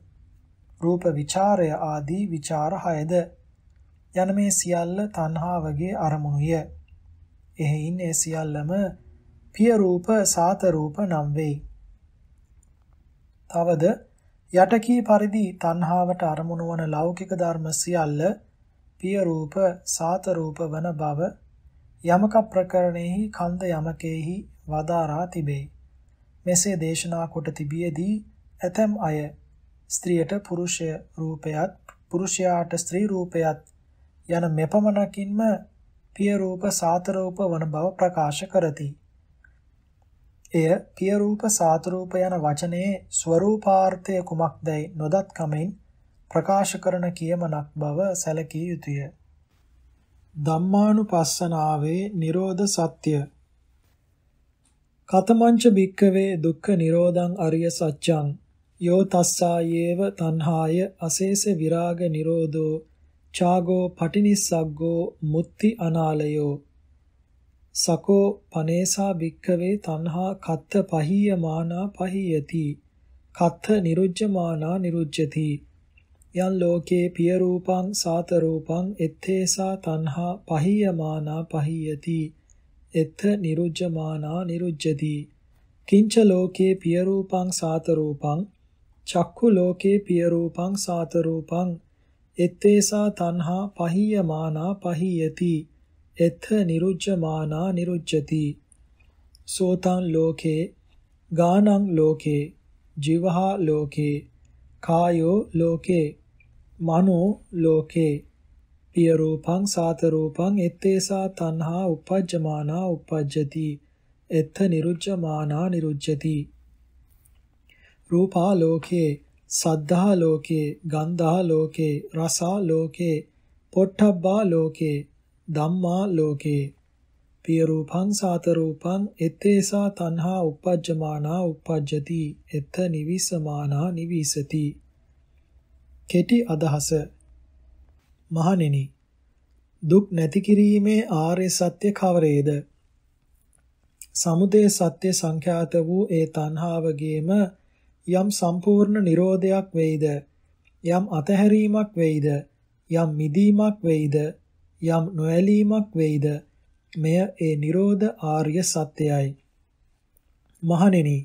රූප විචාරය ආදී විචාර 6ද යන මේ සියල්ල තණ්හාවගේ අරමුණුය. එහෙයින් ඒ සියල්ලම පිය රූප සාත රූප නම් වෙයි. තවද යටකී පරිදි තණ්හාවට අරමුණු වන ලෞකික ධර්ම සියල්ල පිය රූප සාත රූප වන බව යමක ප්‍රකරණෙහි කන්ද යමකෙහි වදාරා තිබේ. මෙසේ දේශනා කොට තිබියදී ඇතම් අය ස්ත්‍රියට පුරුෂය රූපයත් පුරුෂයාට ස්ත්‍රී රූපයත් යන මෙපමණකින්ම පිය රූප සාත රූප වන බව ප්‍රකාශ කරති. එය පිය රූප සාත රූප යන වචනයේ ස්වરૂපාර්ථය කුමක්දයි නොදත් කමෙන් ප්‍රකාශ කරන කියමනක් බව සැලකිය යුතුය. ධම්මානුපස්සනාවේ Nirodha Satya කතමංච භික්කවේ දුක්ඛ නිරෝධං අරිය සත්‍යං යෝ තස්සායේව තණ්හාය අශේෂ විරාග නිරෝධෝ චාගෝ පටිනිස්සග්ගෝ මුත්‍ති අනාලයෝ සකෝ පනේසා භික්කවේ තණ්හා කත්ත පහිය මානා පහියති කත්ත නිරුජ්ජ මානා නිරුජ්ජති යන් ලෝකේ පිය රූපං සාත රූපං එත්තේසා තණ්හා පහිය මානා පහියති එත්ථ නිරුජ්ජ මානා නිරුජ්ජති කිංච ලෝකේ පිය රූපං සාත රූපං චක්ඛු ලෝකේ පිය රූපං සාත රූපං එත්තේසා තණ්හා පහියමානා පහියති එත්ථ නිරුජ්ජමානා නිරුජ්ජති සෝතං ලෝකේ ගානං ලෝකේ ජීවහා ලෝකේ කායෝ ලෝකේ මනෝ ලෝකේ පිය රූපං සාත රූපං එත්තේසා තණ්හා උපජ්ජමානා උපජ්ජති එත්ථ නිරුජ්ජමානා නිරුජ්ජති රූපා ලෝකේ සද්ධා ලෝකේ, ගන්ධා ලෝකේ, රසා ලෝකේ, පොට්ටබ්බා ලෝකේ, ධම්මා ලෝකේ. පිය රූපං සාත රූපං එත්තේසා තණ්හා uppajjamaana uppajjati එත්ත නිවිසමානා නිවිසති. කෙටි අදහස මහණෙනි දුක් නැති කිරීමේ ආර්ය සත්‍ය කවරේද? සමුදය සත්‍ය සංඛ්‍යාත වූ ඒ තණ්හාවගේම යම් සම්පූර්ණ Nirodhayak වෙයිද යම් අතහැරීමක් වෙයිද යම් මිදීමක් වෙයිද යම් නොඇලීමක් වෙයිද මෙය ඒ Nirodha ආර්ය සත්‍යයයි මහණෙනි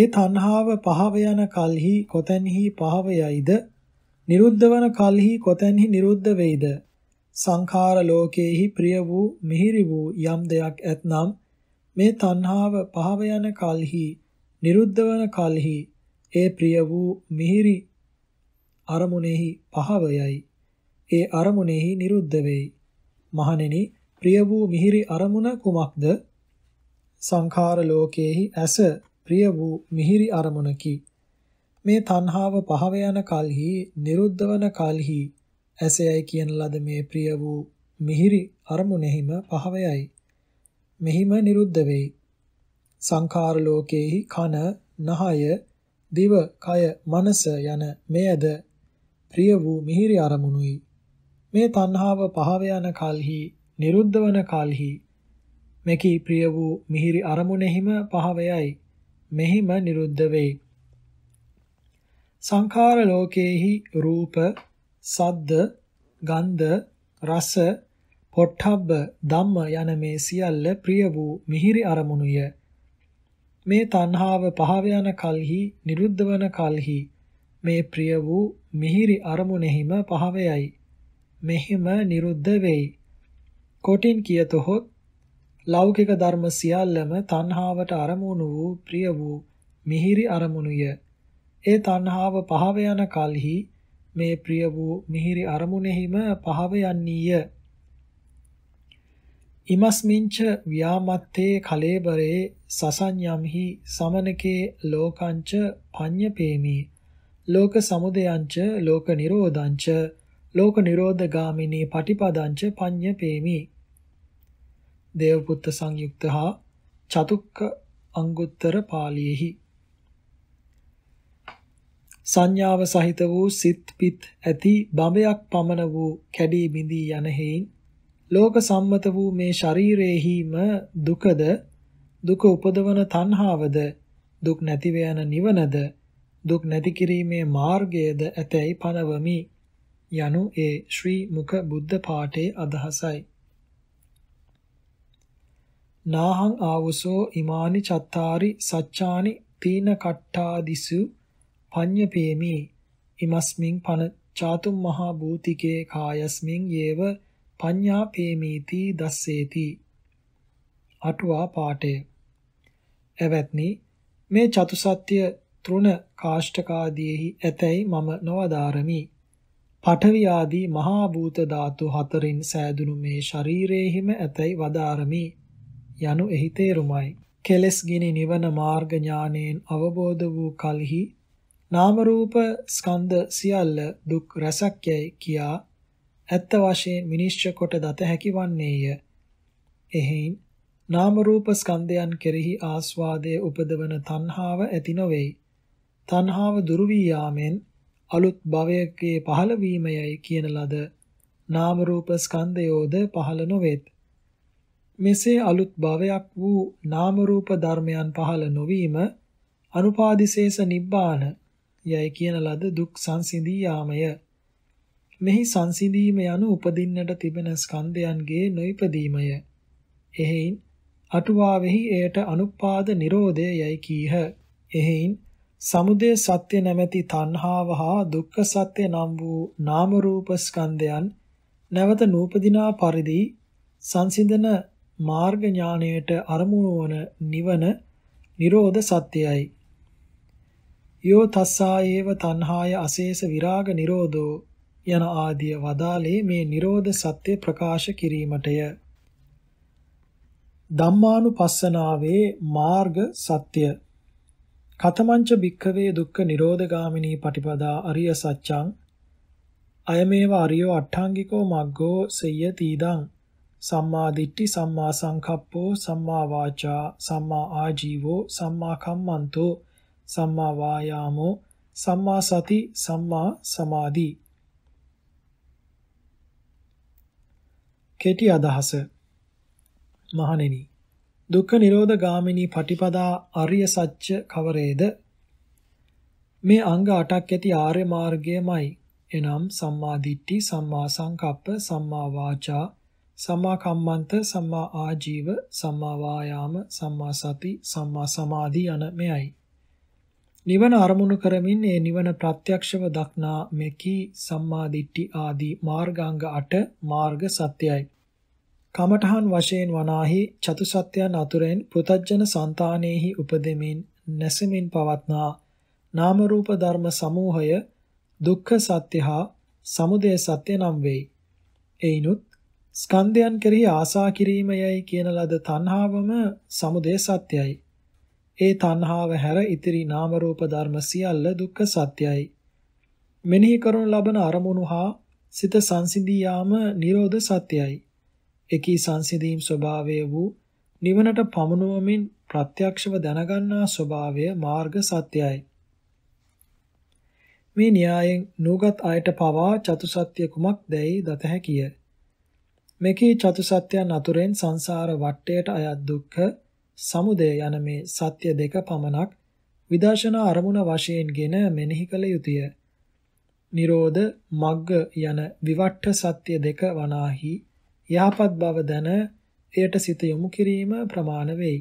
ඒ තණ්හාව පහව යන කල්හි කොතැන්හි පහව යයිද නිරුද්ධ වන කල්හි කොතැන්හි නිරුද්ධ වෙයිද සංඛාර ලෝකේහි ප්‍රිය වූ මිහිරි වූ යම් දෙයක් ඇතනම් මේ තණ්හාව පහව යන කල්හි නිරුද්ධ වන කලෙහි ඒ ප්‍රිය වූ මිහිරි අරමුණෙහි පහවයයි. ඒ අරමුණෙහි නිරුද්ධ වෙයි. මහණෙනි ප්‍රිය වූ මිහිරි අරමුණ කුමක්ද? සංඛාර ලෝකයේහි ඇස ප්‍රිය වූ මිහිරි අරමුණකි. මේ තණ්හාව පහව යන කලෙහි නිරුද්ධ වන කලෙහි ඇසයයි කියන ලද මේ ප්‍රිය වූ මිහිරි අරමුණෙහිම පහවයයි. මෙහිම නිරුද්ධ වෙයි. සංඛාර ලෝකේහි කන, නහය, දිව, කය, මනස යන මෙයද ප්‍රිය වූ මිහිරි අරමුණුයි. මේ තණ්හාව පහව යන කල්හි, නිරුද්ධ වන කල්හි මෙකි ප්‍රිය වූ මිහිරි අරමුණෙහිම පහවයයි. මෙහිම නිරුද්ධ වෙයි. සංඛාර ලෝකේහි රූප, සද්ද, ගන්ධ, රස, පොට්ටබ්බ, ධම්ම යන මේ සියල්ල ප්‍රිය වූ මිහිරි අරමුණුය. මේ තණ්හාව පහව යන කල්හි නිරුද්ධ වන කල්හි මේ ප්‍රිය වූ මිහිරි අරමුණෙහිම පහව යයි. මෙහිම නිරුද්ධ වෙයි. කොටින් කියතොත් ලෞකික ධර්ම සියල්ලම තණ්හාවට අරමුණු වූ ප්‍රිය වූ මිහිරි අරමුණුය. ඒ තණ්හාව පහව යන කලෙහි මේ ප්‍රිය වූ මිහිරි අරමුණෙහිම පහව යන්නේය. ඉමස්මින්ච ව්‍යාමත්තේ කලේබරේ සසඤ්ඤම්හි සමනකේ ලෝකංච පඤ්ඤපේමි ලෝක සමුදයංච ලෝක නිරෝධංච ලෝක නිරෝධගාමිනී පටිපදංච පඤ්ඤපේමි දේවපුත්ත සංයුක්ත හා චතුක්ක අංගුත්තර පාළියේහි සංඥාව සහිත වූ සිත් පිත් ඇති බඹයක් පමණ වූ කැඩී බිඳී යන හේයින් ලෝක සම්මත වූ මේ ශරීරයේහිම දුකද දුක උපදවන තණ්හාවද දුක් නැතිව යන නිවනද දුක් නැති කිරීමේ මාර්ගයද ඇතැයි පනවමි යනු ඒ ශ්‍රී මුඛ බුද්ධ පාඨයේ අදහසයි නාහං ආවසෝ ඉමානි චත්තාරි සච්ඡානි තීන කට්ටාදිසු පඤ්ඤපේමි ඉමස්මින් පන චාතුම් මහා භූතිකේ කායස්මින් යේව පඤ්ඤා පේමේති දස්සේති අටුවා පාඨය එවත්නි මේ චතුසත්‍ය තෘණ කාෂ්ඨකාදීෙහි ඇතැයි මම නොවදාරමි පඨවි ආදී මහා භූත ධාතු හතරින් සෑදුණු මේ ශරීරයේහිම ඇතැයි වදාරමි යනු එහි තේරුමයි කෙලස් ගිනි නිවන මාර්ග ඥානයෙන් අවබෝධ වූ කලෙහි නාම රූප ස්කන්ධ සියල්ල දුක් රසක්යයි කියා ඇත්ත වශයෙන් මිනිස්්‍ය කොට දත හැකි වන්නේය. එහෙයින් නාම රූප ස්කන්ධයන් කෙරෙහි ආස්වාදයේ උපදවන තණ්හාව ඇති නොවේයි. තණ්හාව දුරු වී යාමෙන් අලුත් භවයකේ පහළ වීමයයි කියන ලද නාම රූප ස්කන්ධයෝද පහළ නොවේත්. මෙසේ අලුත් භවයක් වූ නාම රූප ධර්මයන් පහළ නොවීම අනුපාදිශේෂ නිබ්බාන යයි කියන ලද දුක් සංසිඳී යාමය. මෙහි සංසිඳීම යනු උපදින්නට තිබෙන ස්කන්ධයන්ගේ නොයිපදීමය. එහෙයින් අටුවාවෙහි එයට අනුපාද නිරෝධය යයි කීහ. එහෙයින් සමුදය සත්‍ය නැමැති තණ්හාව හා දුක්ඛ සත්‍ය නම් වූ නාම රූප ස්කන්ධයන් නැවත නූපදිනා පරිදි සංසිඳන මාර්ග ඥාණයට අරමුණු වන නිවන නිරෝධ සත්‍යයයි. යෝ තස්සායේව තණ්හාය අශේෂ විරාග නිරෝධෝ යන ආදී වදාලේ මේ Nirodha සත්‍ය ප්‍රකාශ කිරීමටය. ධම්මානුපස්සනාවේ මාර්ග සත්‍ය කතමංච භික්ඛවේ දුක්ඛ නිරෝධගාමිනී පටිපදා අරිය සත්‍යං අයමේව අරියෝ අට්ඨාංගිකෝ මග්ගෝ සෙය්‍ය තීදං සම්මා දිට්ඨි සම්මා සංකප්පෝ සම්මා වාචා සම්මා ආජීවෝ සම්මා කම්මන්තෝ සම්මා වායාමෝ සම්මා සති සම්මා සමාධි කෙටි අදහස මහණෙනි දුක්ඛ නිරෝධ ගාමිනී පටිපදා ආර්ය සත්‍ය කවරේද මේ අංග 8ක් ඇති ආර්ය මාර්ගයමයි එනම් සම්මා දිට්ඨි සම්මා සංකප්ප සම්මා වාචා සම්මා කම්මන්ත සම්මා ආජීව සම්මා වායාම සම්මා සති සම්මා සමාධි යන මෙයයි නිවන අරමුණු කරමින් ඒ නිවන ප්‍රත්‍යක්ෂව දක්නා මෙකි සම්මාදිට්ඨි ආදී මාර්ගාංග 8 මාර්ග සත්‍යයි. කමඨහන් වශයෙන් වනාහි චතු සත්‍යයන් අතුරෙන් පෘතජන సంతානෙහි උපදෙමින් නැසෙමින් පවත්නා නාම රූප ධර්ම සමූහය දුක්ඛ සත්‍ය හා සමුදය සත්‍ය නම් වෙයි. එයිනුත් ස්කන්ධයන් කෙරෙහි ආසා කිරීමයයි කියන ලද තණ්හාවම සමුදය සත්‍යයි. ඒ තණ්හාව හැර ඉතිරි නාම රූප ධර්ම සියල්ල දුක්ඛ සත්‍යයි. මෙනෙහි කරනු ලබන අරමුණු හා සිත සංසිඳී යාම නිරෝධ සත්‍යයි. එකී සංසිඳීම් ස්වභාවය වූ නිවනට පමුණුවමින් ප්‍රත්‍යක්ෂව දැනගන්නා ස්වභාවය මාර්ග සත්‍යයි. මේ න්‍යායෙන් නුගත් අයට පවා චතුසත්‍ය කුමක් දැයි දත හැකිය. මෙකී චතුසත්‍යයන් අතුරෙන් සංසාර වට්ටයට අයත් දුක්ඛ සමුදය යන මේ සත්‍ය දෙක පමණක් විදර්ශනා අරමුණ වශයෙන්ගෙන මෙනෙහි කළ යුතුය. නිරෝධ මග්ග යන විවට්ඨ සත්‍ය දෙක වනාහි යහපත් බව දන එයට සිත යොමු කිරීම ප්‍රමාණ වෙයි.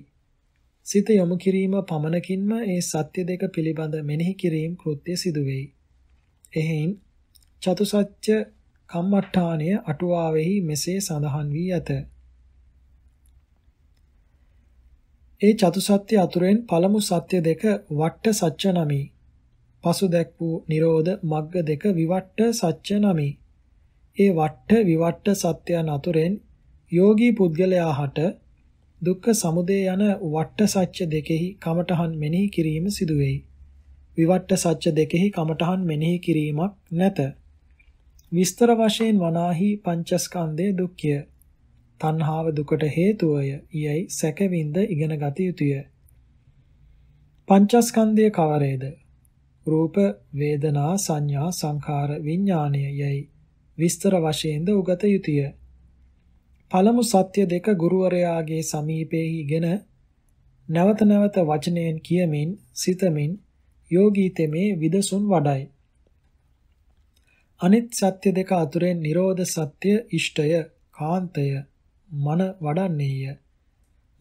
සිත යොමු කිරීම පමණකින්ම ඒ සත්‍ය දෙක පිළිබඳ මෙනෙහි කිරීම කෘත්‍ය සිදු වෙයි. එහෙන් චතුසත්‍ය කම්මට්ඨානය අටුවාවෙහි මෙසේ සඳහන් වී ඇත. ඒ චතුසත්‍ය අතුරෙන් පළමු සත්‍ය දෙක වට්ට සත්‍ය නමි. පසු දැක් වූ Nirodha මග්ග දෙක විවට්ට සත්‍ය නමි. ඒ වට්ට විවට්ට සත්‍යයන් අතුරෙන් යෝගී පුද්ගලයා හට දුක්ඛ සමුදය යන වට්ට සත්‍ය දෙකෙහි කමඨහන් මෙනෙහි කිරීම සිදු වෙයි. විවට්ට සත්‍ය දෙකෙහි කමඨහන් මෙනෙහි කිරීමක් නැත. විස්තර වශයෙන් වනාහි පංචස්කන්ධය දුක්ඛය තණ්හාව දුකට හේතුවය යයි සැකවින්ද ඉගෙන ගත යුතුය. පංචස්කන්ධය කවරේද? රූප, වේදනා, සංඥා, සංඛාර, විඥානය යයි විස්තර වශයෙන්ද උගත යුතුය. පළමු සත්‍ය දෙක ගුරුවරයාගේ සමීපෙහි ඉගෙන නැවත නැවත වචනයෙන් කියමින් සිතමින් යෝගීතමේ විදසුන් වඩයි. අනිත් සත්‍ය දෙක අතුරෙන් Nirodha සත්‍ය, ඉෂ්ඨය, කාන්තය මන වඩන්නේය.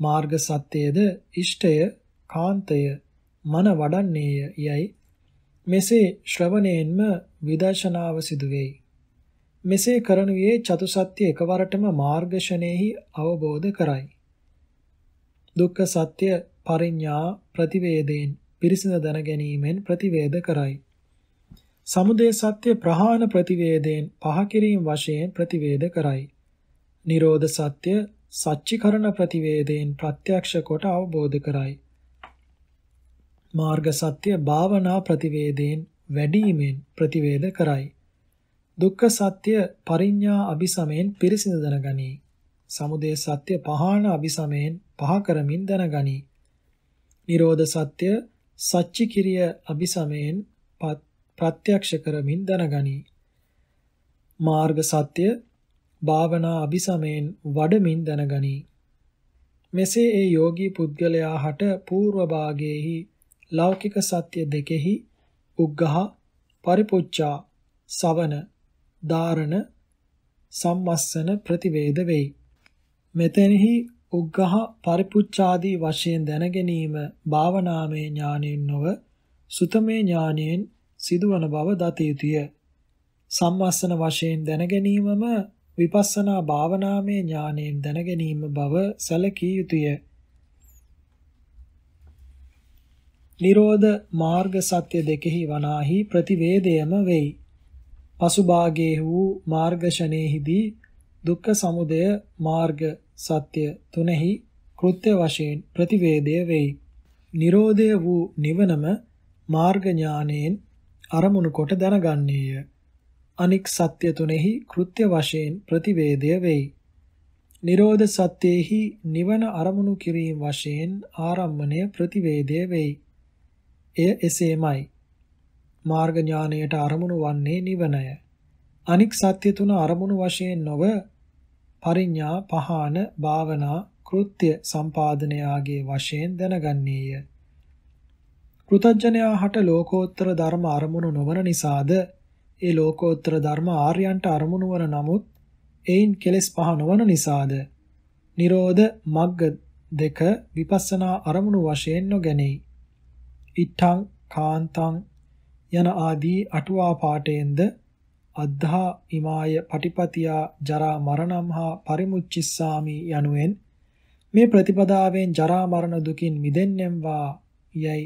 මාර්ග සත්‍යයේද ඉෂ්ඨය, කාන්තය, මන වඩන්නේය යයි මෙසේ ශ්‍රවණයෙන්ම විදර්ශනාව සිදුවේයි. මෙසේ කරනුයේ චතුසත්‍ය එකවරටම මාර්ගෂණයෙහි අවබෝධ කරයි. දුක්ඛ සත්‍ය පරිඥා ප්‍රතිවේදයෙන් පිරිසිඳ දැන ගැනීමෙන් ප්‍රතිවේද කරයි. සමුදය සත්‍ය ප්‍රහාණ ප්‍රතිවේදයෙන් පහ කිරීම වශයෙන් ප්‍රතිවේද කරයි. නිරෝධ සත්‍ය සච්චිකරණ ප්‍රතිවේදයෙන් ප්‍රත්‍යක්ෂ කොට අවබෝධ කරයි. මාර්ග සත්‍ය භාවනා ප්‍රතිවේදයෙන් වැඩිමෙන් ප්‍රතිවේද කරයි. දුක්ඛ සත්‍ය පරිඤ්ඤා අபிසමයෙන් පිරිසිඳ දැනගනී. සමුදය සත්‍ය පහාන අபிසමයෙන් පහ කරමින් දැනගනී. නිරෝධ සත්‍ය සච්චි කිරිය අபிසමයෙන් ප්‍රත්‍යක්ෂ කරමින් දැනගනී. මාර්ග සත්‍ය භාවනා අභිසමයෙන් වඩමින් දැනගනී. මෙසේ ඒ යෝගී පුද්ගලයා හට పూర్ව භාගයේහි ලෞකික සත්‍ය දෙකෙහි උග්ඝහ පරිපුච්ඡා සවන ධාරණ සම්මස්සන ප්‍රතිවේද වෙයි. මෙතෙනෙහි උග්ඝහ පරිපුච්ඡාදී වශයෙන් දැන ගැනීම භාවනාමය ඥානයෙන් නොව සුතමේ ඥානයෙන් සිදුවන බව දත යුතුය. සම්මස්සන වශයෙන් දැන ගැනීමම විපස්සනා භාවනාවේ ඥාණයෙන් දැනගැනීම බව සැලකිය යුතුය. නිරෝධ මාර්ග සත්‍ය දෙකෙහි වනාහි ප්‍රතිවේදයම වෙයි. පසුභාගයේ වූ මාර්ගෂණෙහිදී දුක්ඛ සමුදය මාර්ග සත්‍ය තුනෙහි කෘත්‍ය වශයෙන් ප්‍රතිවේදය වෙයි. නිරෝධය වූ නිවනම මාර්ග ඥානෙන් අරමුණු කොට දැනගන්නේය. අනික් සත්‍ය තුනෙහි කෘත්‍ය වශයෙන් ප්‍රතිවේදය වෙයි. නිරෝධ සත්‍යෙහි නිවන අරමුණු කිරීම වශයෙන් ආරම්මණය ප්‍රතිවේදය වෙයි. එය එසේමයි. මාර්ග ඥානයට අරමුණු වන්නේ නිවනය. අනික් සත්‍ය තුන අරමුණු වශයෙන් නොව පරිඥා, පහාන, භාවනා, කෘත්‍ය සම්පාදනයාගේ වශයෙන් දැනගන්නේය. කෘතඥයා හට ලෝකෝත්තර ධර්ම අරමුණු නොවන නිසාද ඒ ලෝකෝත්තර ධර්ම ආර්යයන්ට අරමුණු වන නමුත් එයින් කෙලෙස් පහ නොවන නිසාද නිරෝධ මග්ග දෙක විපස්සනා අරමුණු වශයෙන් නොගැනේ. ඉත්තං කාන්තං යන ආදී අටුවා පාඨයෙන්ද අද්ධා ඉමාය පටිපතියා ජරා මරණම් හා පරිමුච්චිස්සාමි යනුවෙන් මේ ප්‍රතිපදාවෙන් ජරා මරණ දුකින් මිදෙන්නෙම්වා යයි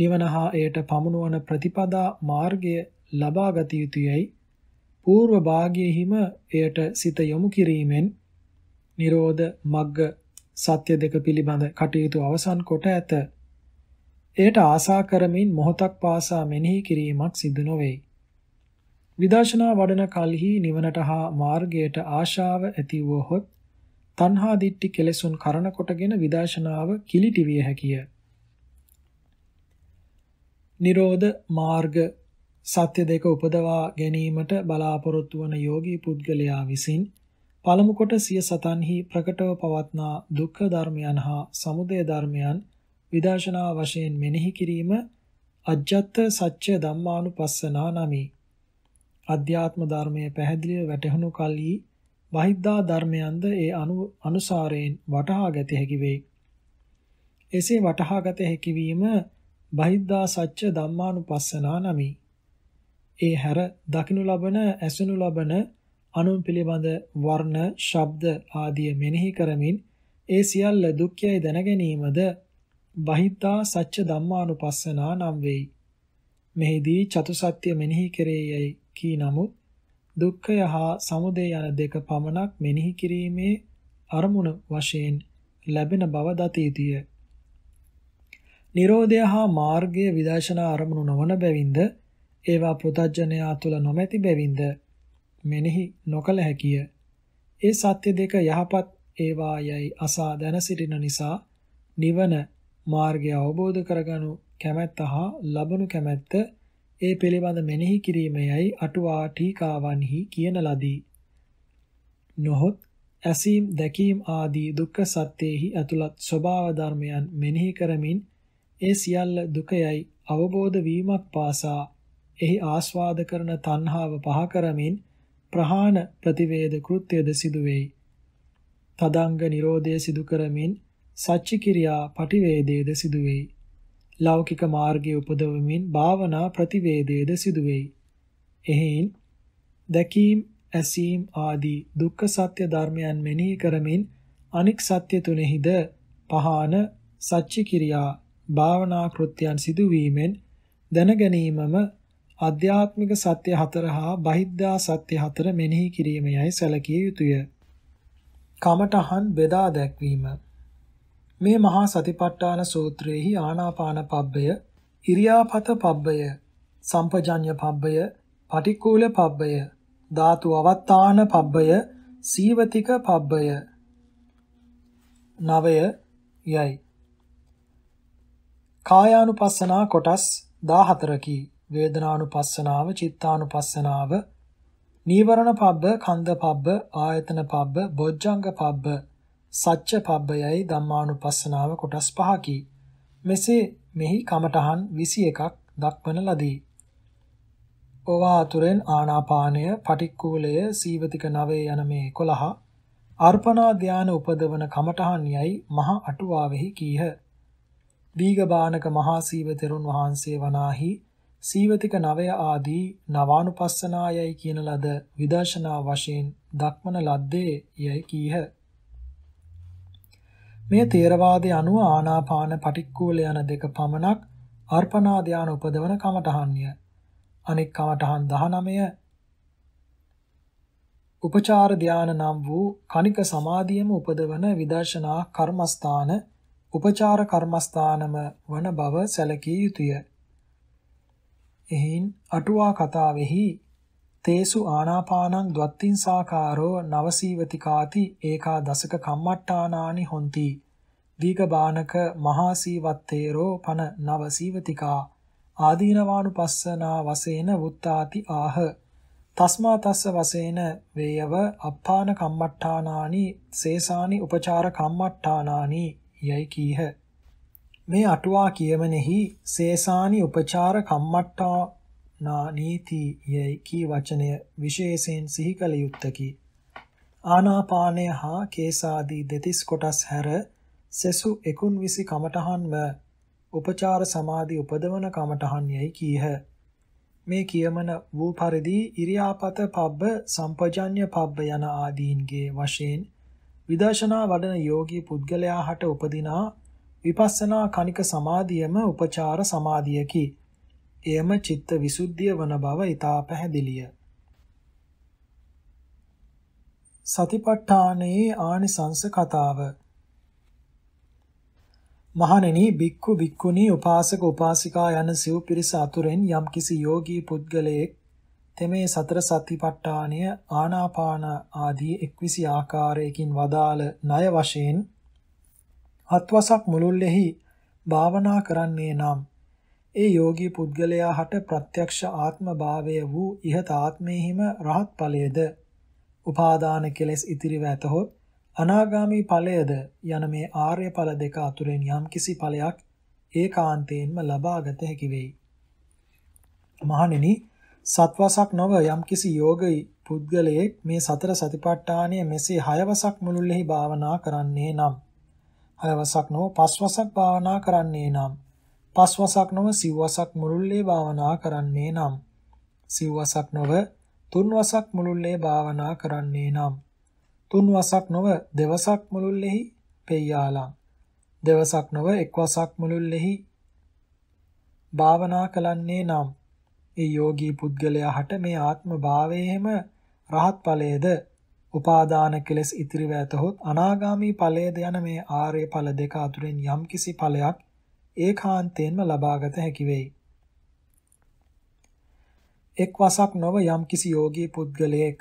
නිවන හා එයට පමුණුවන ප්‍රතිපදා මාර්ගය ලබාගත යුතුයයි పూర్ව භාගයෙහිම එයට සිත යොමු කිරීමෙන් Nirodha Magga සත්‍ය දෙක පිළිබඳ කටයුතු අවසන් කොට ඇත. එයට ආසා කරමින් මොහොතක් පාසා මෙනෙහි කිරීමක් සිදු නොවේ. විදර්ශනා වඩන කලෙහි නිවනට හා මාර්ගයට ආශාව ඇති වූහොත් තණ්හා දිට්ටි කෙලෙසුන් කරන කොටගෙන විදර්ශනාව කිලිටි විය හැකිය. නිරෝධ මාර්ග සත්‍ය දෙක උපදවා ගැනීමට බලාපොරොත්තු වන යෝගී පුද්ගලයා විසින් පළමු කොට සිය සතන්හි ප්‍රකටව පවත්නා දුක්ඛ ධර්මයන් හා සමුදය ධර්මයන් විදර්ශනා වශයෙන් මෙනෙහි කිරීම අජ්ජත් සත්‍ය ධම්මානුපස්සනා නමි. අධ්‍යාත්ම ධර්මයේ පැහැදිලිව වැටහුණු කලී බහිද්ධා ධර්මයන්ද ඒ අනුසාරයෙන් වටහා ගත හැකි වේ. එසේ වටහා ගත හැකිවීම බහිද්ධා සත්‍ය ධම්මානුපස්සනා නමි. ඒ හැර දකිනු ලබන ඇසෙනු ලබන අනුන් පිළිබඳ වර්ණ, ශබ්ද ආදිය මෙනෙහි කරමින් ඒ සියල්ල දුක්ඛයයි දැන ගැනීමද බහිතා සච්ච ධම්මානුපස්සනා නම් වෙයි. මෙහිදී චතුසත්‍ය මෙනෙහි කෙරේයයි කී නමුත් දුක්ඛය හා සමුදය යන දෙක පමණක් මෙනෙහි කිරීමේ අරමුණ වශයෙන් ලැබෙන බව දතීතිය. නිරෝධය හා මාර්ගය විදර්ශනා අරමුණු නොවන බැවින්ද ඒවා පුතඥයා තුල නොමැති බැවින්ද මෙනෙහි නොකල හැකිය. ඒ සත්‍ය දෙක යහපත් ඒවා යයි අසා දැන සිටින නිසා නිවන මාර්ගය අවබෝධ කරගනු කැමැත්ත හා ලබනු කැමැත්ත ඒ පිළිබඳ මෙනෙහි කිරීම යයි අටුවා ටීකාවන්හි කියන ලදී. නොහොත් ඇසීම් දැකීම ආදී දුක්ඛ සත්‍යෙහි ඇතුළත් ස්වභාව ධර්මයන් මෙනෙහි කරමින් ඒ සියල්ල දුකයයි අවබෝධ වීමක් පාසා එහි ආස්වාද කරන තණ්හාව පහ කරමින් ප්‍රහාණ ප්‍රතිවේද කෘත්‍යද සිදු වෙයි. තදංග නිරෝධය සිදු කරමින් සච්චි කිරියා පටිවේදයේද සිදු වෙයි. ලෞකික මාර්ගයේ උපදවමින් භාවනා ප්‍රතිවේදයේද සිදු වෙයි. එහෙන් දැකීම්, ඇසීම් ආදී දුක්ඛ සත්‍ය ධර්මයන් මෙනෙහි කරමින් අනික් සත්‍ය තුනෙහිද පහාන සච්චි කිරියා භාවනා කෘත්‍යයන් සිදුවීමෙන් දැන ගැනීමම අධ්‍යාත්මික සත්‍ය හතර හා බහිද්ධා සත්‍ය හතර මෙනෙහි කිරීමයයි සැලකිය යුතුය. කමඨහන් බෙදා දැක්වීම මේ මහා සතිපට්ඨාන සූත්‍රයේහි ආනාපාන පබ්බය, ඉරියාපත පබ්බය, සම්පජඤ්ඤ පබ්බය, පටික්කුල පබ්බය, ධාතු අවත්තාන පබ්බය, සීවතික පබ්බය 9 යයි. කායානුපස්සනා කොටස් 14කි. වේදනානුපස්සනාව, චිත්තානුපස්සනාව, නීවරණ පබ්බ, කන්ද පබ්බ, ආයතන පබ්බ, බොජ්ජංග පබ්බ, සච්ච පබ්බ යයි ධම්මානුපස්සනාව කොටස් පහකි. මෙසේ මෙහි කමඨහන් 21ක් දක්වන ලදී. ඕවා අතුරෙන් ආනාපානය, පටික්කුලය, සීවතික නවය යන මේ 11 අර්පණා ධාන උපදවන කමඨහන් යයි මහා අටුවාවෙහි කීහ. දීඝ බානක මහා සීව තෙරුන් වහන්සේ වනාහි සීවතික නවය ආදී නවානුපස්සනායයි කියන ලද විදර්ශනා වශයෙන් දක්මන ලද්දේ යයි කීහ. මේ තේරවාදයේ අනුව ආනාපාන පටික්කුල යන දෙක පමණක් අර්පණා ධාන උපදවන කමඨහන්ය. අනෙක් කමඨහන් 19 උපචාර ධාන නම් වූ කනික සමාධියම උපදවන විදර්ශනා කර්මස්ථාන උපචාර කර්මස්ථානම වන බව සැලකිය යුතුය. එහෙන් අටුවා කතාවෙහි තේසු ආනාපානං ද්වත්තිංසාකාරෝ නවසීවතිකාති ඒකා දසක කම්මට්ටානානි හොಂತಿ දීගබානක මහාසීවත්තේරෝ පන නවසීවතිකා ආදීනවානුපස්සනා වශයෙන් වුත්තාති ආහ තස්මා තස්ස වශයෙන් වේයව අප්පාන කම්මට්ටානානි සේසානි උපචාර කම්මට්ටානානි යයි කීහ මේ අටුවා කියමනෙහි සේසානි උපචාර කම්මට්ටා නා නීති යයි කී වචනය විශේෂයෙන් සිහි කළ යුත්තකි. ආනාපානය හා කේසාදී දෙතිස් කොටස් හැර සෙසු 19 කමඨහන්ව උපචාර සමාධි උපදවන කමඨහන් යයි කීහ. මේ කියමන වූ පරිදි ඉරියාපත පබ්බ සම්පජඤ්ඤ පබ්බ යන ආදීන්ගේ වශයෙන් විදර්ශනා වඩන යෝගී පුද්ගලයා හට උපදිනා විපස්සනා කණික සමාධියම උපචාර සමාධියකි. එයම චිත්ත විසුද්ධිය වන බව ඊටා පැහැදිලිය. සතිපට්ඨානයේ ආනිසංස කතාව මහණෙනි බික්කු බික්කුණී උපාසක උපාසිකා යන සිව් පිරිස අතුරෙන් යම්කිසි යෝගී පුද්ගලයෙක් තෙමේ සතර සතිපට්ඨානය ආනාපාන ආදී එක්විසි ආකාරයකින් වදාළ ණය වශයෙන් හත්වසක් මුළුල්ලෙහි භාවනා කරන්නේ නම් ඒ යෝගී පුද්ගලයා හට ප්‍රත්‍යක්ෂ ආත්ම භාවය වූ ඉහත ආත්මෙහිම රහත් ඵලයේද උපාදාන කෙලෙස් ඉතිරිව ඇතහොත් අනාගාමී ඵලයේද යන මේ ආර්ය ඵල දෙක අතුරෙන් යම්කිසි ඵලයක් ඒකාන්තයෙන්ම ලබාගත හැකි වෙයි. මහණෙනි සත්වසක් නොව යම්කිසි යෝගී පුද්ගලයෙක් මේ සතර සතිපට්ඨානය මෙසේ හයවසක් මුළුල්ලෙහි භාවනා කරන්නේ නම් හයවසක් නොව පස්වසක් භාවනා කරන්නේ නම් පස්වසක් නොව සිව්වසක් මුළුල්ලේ භාවනා කරන්නේ නම් සිව්වසක් නොව තුන්වසක් මුළුල්ලේ භාවනා කරන්නේ නම් තුන්වසක් නොව දෙවසක් මුළුල්ලෙහි පෙය්‍යාලං දෙවසක් නොව එක්වසක් මුළුල්ලෙහි භාවනා කලන්නේ නම් ඒ යෝගී පුද්ගලයාට මේ ආත්ම භාවයේම රහත් ඵලයේද උපාදාන කෙලෙස් ඉතිරිව ඇතහොත් අනාගාමී ඵලයේද යන මේ ආර්ය ඵල දෙක අතුරෙන් යම්කිසි ඵලයක් ඒකාන්තයෙන්ම ලබාගත හැකි වෙයි. එක් වසක් නොව යම්කිසි යෝගී පුද්ගලයෙක්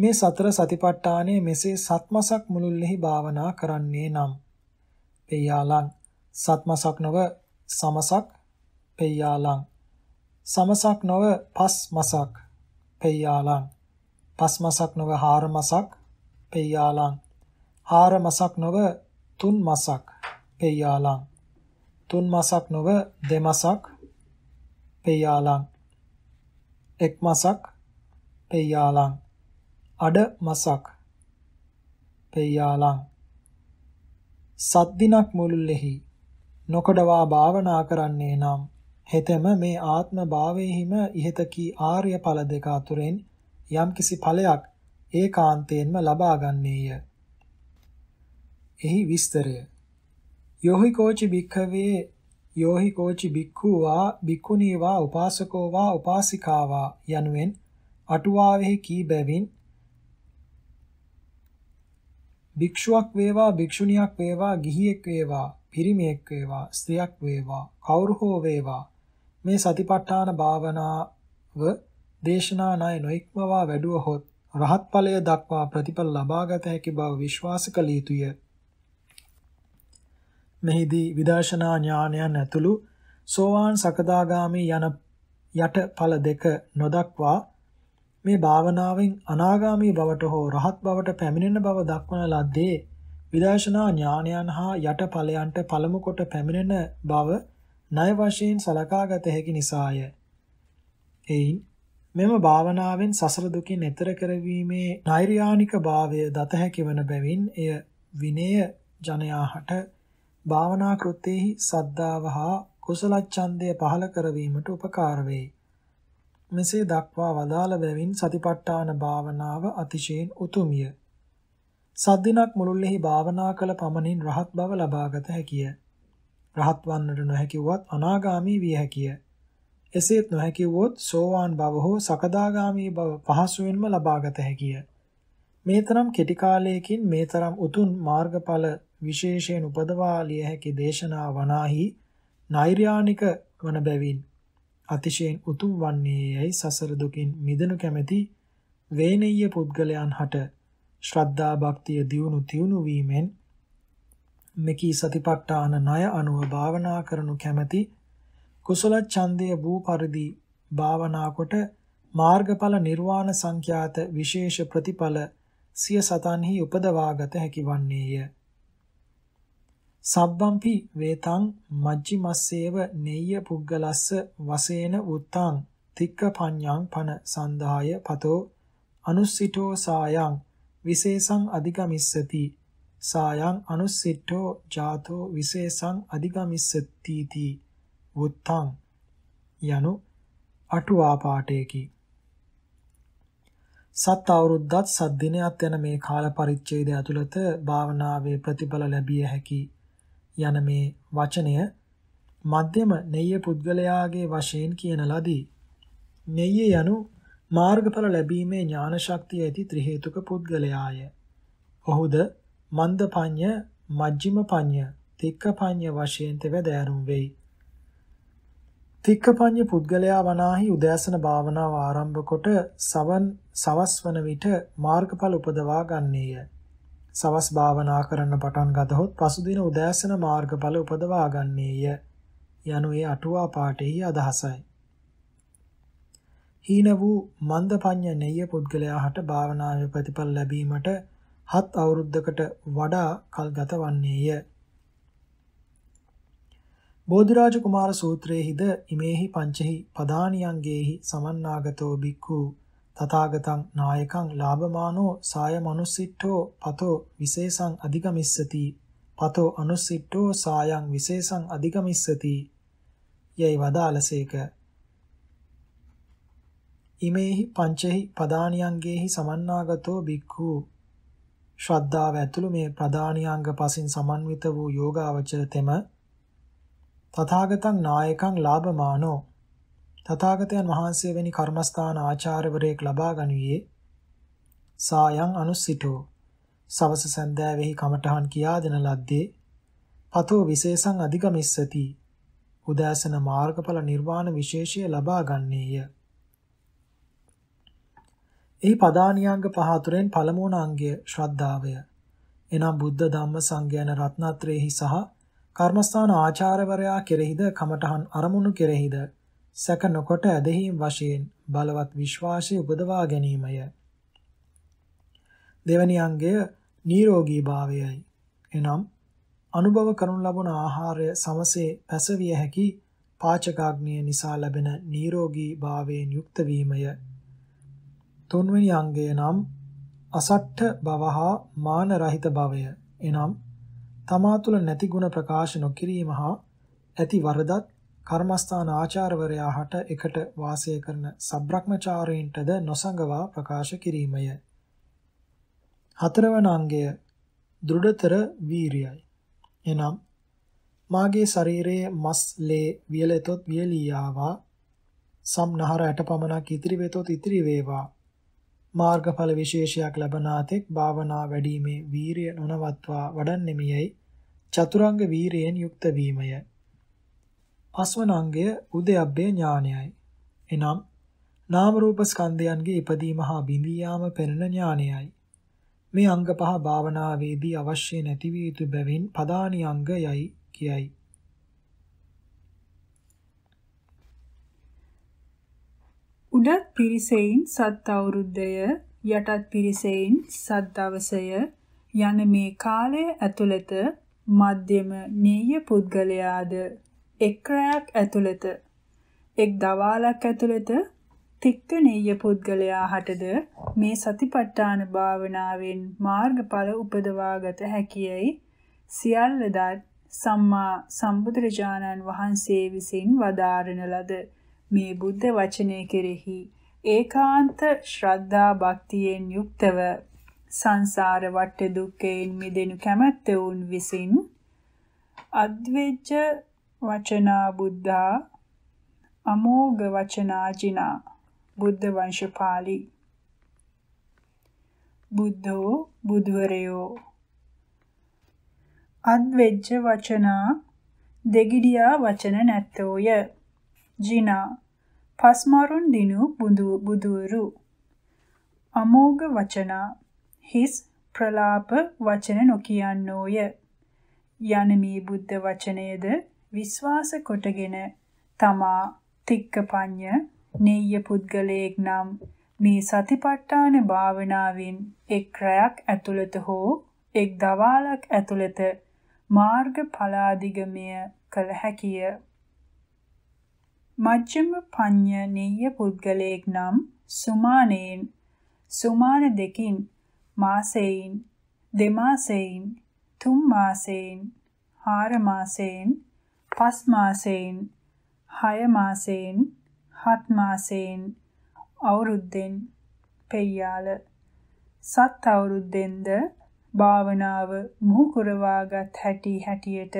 මේ සතර සතිපට්ඨානයේ මෙසේ සත්මසක් මුළුල්ලෙහි භාවනා කරන්නේ නම් පෙයාලං සත්මසක් නොව සමසක් පෙයාලං සමසක් නොව පස් මසක් පෙයාලං පස් මසක් නොව හාර මසක් පෙයාලං හාර මසක් නොව තුන් මසක් පෙයාලං තුන් මසක් නොව දෙමසක් පෙයාලං එක් මසක් පෙයාලං අඩ මසක් පෙයාලං සද්දිනක් මුළුල්ලෙහි නොකඩවා භාවනා කරන්නේ නම් හෙතෙම මේ ආත්ම භාවයෙහිම ඉහෙත කී ආර්ය ඵල දෙක අතුරෙන් යම්කිසි ඵලයක් ඒකාන්තයෙන්ම ලබාගන්නේය. එහි විස්තරය යෝහි කෝචි භික්ඛවේ යෝහි කෝචි භික්ඛුවා භික්ඛුනීවා උපාසකෝවා උපාසිකාවා යනුවෙන් අටුවාවෙහි කී බැවින් භික්ෂුවක් වේවා භික්ෂුණියක් වේවා ගිහියෙක් වේවා පිරිමියෙක් වේවා ස්ත්‍රියක් වේවා කවුරු හෝ වේවා මේ සතිපට්ඨාන භාවනාව දේශනා ණය නොඉක්මවා වැඩුවහොත් රහත් ඵලය දක්වා ප්‍රතිඵල ලබාගත හැකි බව විශ්වාස කළ යුතුය. මෙහිදී විදර්ශනා ඥානයන් ඇතුළු සෝවාන් සකදාගාමි යන යට ඵල දෙක නොදක්වා මේ භාවනාවෙන් අනාගාමී බවට හෝ රහත් බවට පැමිණෙන බව දක්වන ලද්දේ විදර්ශනා ඥානයන් හා යට ඵලයන්ට පළමු කොට පැමිණෙන බව ණය වශයෙන් සලකාගත හැකි නිසාය. එයින් මෙම භාවනාවෙන් සසර දුකින් එතර කරවීමේ නෛර්යානික භාවය දත හැකිවන බැවින් එය විනය ජනයාහට භාවනා කෘත්‍යෙහි සද්ධාව හා කුසල ඡන්දය පහළ කරවීමට උපකාර වේ. මෙසේ දක්වා වදාළ බැවින් සතිපට්ඨාන භාවනාව අතිශයින් උතුමිය. සද්දිනක් මුළුල්ලෙහි භාවනා කළ පමණින් රහත් බව ලබාගත හැකිය. රහත් වන්නට නොහැකි වුවත් අනාගාමී විය හැකිය. එසේත් නොහැකි වුවොත් සෝවාන් බව හෝ සකදාගාමී බව පහසුවෙන්ම ලබාගත හැකිය. මේතරම් කෙටි කාලයකින් මේතරම් උතුම් මාර්ගඵල විශේෂයෙන් උපදවා ලිය හැකි දේශනා වනාහි නෛර්යානික වන බැවින් අතිශයින් උතුම් වන්නේයයි සසර දුකින් මිදෙනු කැමැති වේනෙය්‍ය පුද්ගලයන් හට ශ්‍රද්ධා භක්තිය දියුණු තියුණු වීමෙන් මෙකී සතිපට්ඨාන ණය අනුව භාවනා කරනු කැමැති කුසල ඡන්දය වූ පරිදි භාවනා කොට මාර්ගඵල නිර්වාණ සංඛ්‍යාත විශේෂ ප්‍රතිඵල සිය සතන්හි උපදවාගත හැකි වන්නේය. සබ්බම්පි වේතං මජ්ජිමස්සේව නෙය්‍ය පුග්ගලස්ස වසේන උත්තං තික්ක පඤ්ඤං පන සන්දාය පතෝ අනුස්සිටෝ සායං විශේෂං අධිගමිස්සති සායං අනුස්සිටෝ ජාතෝ විශේෂං අධිගමිස්සති තී වුත්තං යනු අටුවා පාඨයකි. සත් අවුරුද්දත් සත් දිනයත් යන මේ කාල පරිච්ඡේදය ඇතුළත භාවනාවේ ප්‍රතිඵල ලැබිය හැකි යන මේ වචනය මධ්‍යම නෙය්‍ය පුද්ගලයාගේ වශයෙන් කියන ලදී. නෙය්‍ය යනු මාර්ගඵල ලැබීමේ ඥාන ශක්තිය ඇති ත්‍රි හේතුක පුද්ගලයාය. ඔහුද මන්දපඤ්ඤ, මජ්ක්‍ධිමපඤ්ඤ, තික්කපඤ්ඤ වශයෙන් තෙවැදෑරුම් වෙයි. තික්කපඤ්ඤ පුද්ගලයා වනාහි උදෑසන භාවනාව ආරම්භ කොට සවන් සවස් වන විට මාර්ගඵල උපදවා ගන්නේය. සවස් භාවනා කරන්න පටන් ගතහොත් පසුදින උදෑසන මාර්ගඵල උපදවා ගන්නේය. යනු ඒ අටුවා පාඨෙහි අදහසයි. හීන වූ මන්දපඤ්ඤ නෙය පුද්ගලයා හට භාවනාවේ ප්‍රතිඵල ලැබීමට හත් අවුරුද්දකට වඩා කල් ගත වන්නේය. බෝධිරාජ කුමාර සූත්‍රයේහිද ඉමේහි පංචෙහි පදානියන්ගේහි සමන්නාගතෝ බික්ඛු තථාගතං නායකං ලාභමානෝ සාය මනුස්සිට්ඨෝ පතෝ විශේෂං අධිගමිස්සති පතෝ අනුස්සිට්ඨෝ සායං විශේෂං අධිගමිස්සති යයි වදාළසේක ඉමේහි පංචෙහි පදානියන්ගේහි සමන්නාගතෝ බික්ඛු ශ්‍රද්ධාව ඇතුළු මේ ප්‍රධානියාංග පසින් සමන්විත වූ යෝගාවචර තෙම තථාගතං නායකං ලාභමානෝ තථාගතයන් වහන්සේ වැනි කර්මස්ථාන ආචාර්යවරයෙක් ලබා ගනුයේ සායන් අනුස්සිතෝ සවස සන්දෑවෙහි කමඨහන් කියා දෙන ලද්දේ පතෝ විශේෂං අධිගමිස්සති උදාසන මාර්ගඵල නිර්වාණ විශේෂය ලබා ගන්නේය. එහි පදානියංග පහ අතුරෙන් පළමුවන අංගය ශ්‍රද්ධාවය. එනම් බුද්ධ ධම්ම සංඝ යන රත්නත්‍රයේහි සහ කර්මස්ථාන ආචාර්යවරයා කෙරෙහිද කමඨහන් අරමුණු කෙරෙහිද සැක නොකොට ඇදහිම් වශයෙන් බලවත් විශ්වාසය උපදවා ගැනීමය. දෙවැනි අංගය නිරෝගී භාවයයි. එනම් අනුභව කරනු ලබන ආහාරය සමසේ පැසවිය හැකි පාචකාග්නිය නිසා ලැබෙන නිරෝගී භාවයෙන් යුක්ත වීමය. තුන්වෙනි අංගය නම් අසට්ඨ බව හා මාන රහිත භවය. එනම් තමා තුළ නැති ಗುಣ ප්‍රකාශ නොකිරීම හා ඇති වරදත් කර්මස්ථාන ආචාර්යවරයා හට එකට වාසය කරන සබ්‍රක්‍මචාරීන්ටද නොසඟවා ප්‍රකාශ කිරීමය. හතරවන අංගය දෘඩතර වීරියයි. එනම් මාගේ ශරීරයේ මස් ලේ වියලෙතොත් වියලී ආවා සම්නහර ඇට පමණක් ඉතිරි වෙතොත් ඉතිරි වේවා මාර්ගඵල විශේෂයක් ලබනාතෙක් භාවනා වැඩිීමේ වීරිය නොනවත්වා වඩන්නෙමියයි චතුරංග වීරියෙන් යුක්ත වීමය. අස්වනංගය උදයබ්බේ ඥානයයි. එනම් නාම රූප ස්කන්ධයන්ගේ ඉදීම හා බිඳී යාම පෙනෙන ඥානයයි. මේ අංග පහ භාවනාවේදී අවශ්‍ය නැති විය යුතු බැවින් පදානි අංගයයි කියයි. උඩ පිරිසෙයින් සත් අවුරුද්දය යටත් පිරිසෙයින් සත් දවසය යන මේ කාලය ඇතුළත මධ්‍යම නීය පුද්ගලයාද එක් රැයක් ඇතුළත එක් දවාලක් ඇතුළත තික්ක නීය පුද්ගලයා හටද මේ සතිපට්ඨාන භාවනාවෙන් මාර්ගඵල උපදවාගත හැකියයි සියල්ලදත් සම්මා සම්බුදුරජාණන් වහන්සේ විසින් වදාරන ලද මේ බුද්ධ වචනය කෙරෙහි ඒකාන්ත ශ්‍රද්ධා භක්තියෙන් යුක්තව සංසාර වට දුකෙන් මිදෙනු කැමැත්ත වුන් විසින් අද්වෙජ්ජ වචනා බුද්ධා අමෝඝ වචනා ජිනා බුද්ධ වංශපාලි බුද්ධෝ බුදුවරයෝ අද්වෙජ්ජ වචනා දෙගිඩියා වචන නැත්තෝය ජිනා පස්මාරුන් දිනු බුදු බුදුරු අමෝග වචනා හිස් ප්‍රලාප වචන නොකියන්නෝය යන මේ බුද්ධ වචනයේද විශ්වාස කොටගෙන තමා තික්කපඤ්ඤ නෙය්‍ය පුද්ගලයෙක් නම් මේ සතිපට්ඨාන භාවනාවෙන් එක් රැයක් ඇතුළත හෝ එක් දවාලක් ඇතුළත මාර්ග ඵලාදිගමය කළ හැකිය මජ්ක්‍ධිම පඤ්ඤනීය පුද්ගලයෙක් නම් සුමානෙන් සුමාන දෙකින් මාසෙයින් දෙමාසෙයින් තුන් මාසෙයින් හාර මාසෙයින් පස් මාසෙයින් හය මාසෙයින් හත් මාසෙයින් අවුරුද්දෙන් පෙයාල සත් අවුරුද්දෙන්ද භාවනාව මුහු කරවාගත් හැටි හැටියට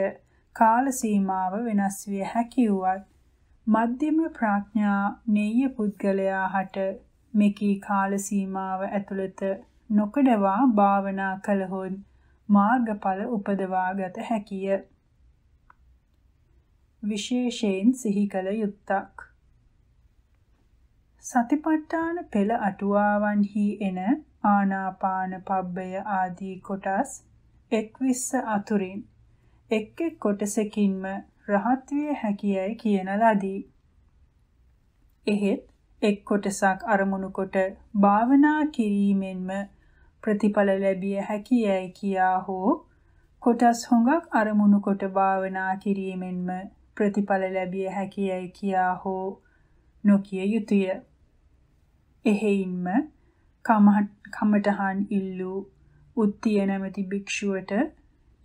කාල සීමාව වෙනස් විය හැකියුවත් මධ්‍යම ප්‍රඥා නෙය්‍ය පුද්ගලයා හට මෙකී කාල සීමාව ඇතුළත නොකඩවා භාවනා කළහොත් මාර්ගඵල උපදවා ගත හැකිය. විශේෂයෙන් සිහි කළ යුත්තක්. සතිපට්ඨාන පෙළ අටුවාවන්හි එන ආනාපාන පබ්බය ආදී කොටස් 21 අතුරින් එක් එක් කොටසකින්ම රහත් විය හැකියයි කියන ලදී. එහෙත් එක් කොටසක් අරමුණු කොට භාවනා කිරීමෙන්ම ප්‍රතිඵල ලැබිය හැකියයි කියා හෝ කොටස් හොඟක් අරමුණු කොට භාවනා කිරීමෙන්ම ප්‍රතිඵල ලැබිය හැකියයි කියා හෝ නොකිය යුතුය. එහෙයින්ම කමටහන් ඉල්ලූ උත්තිය නැමැති භික්ෂුවට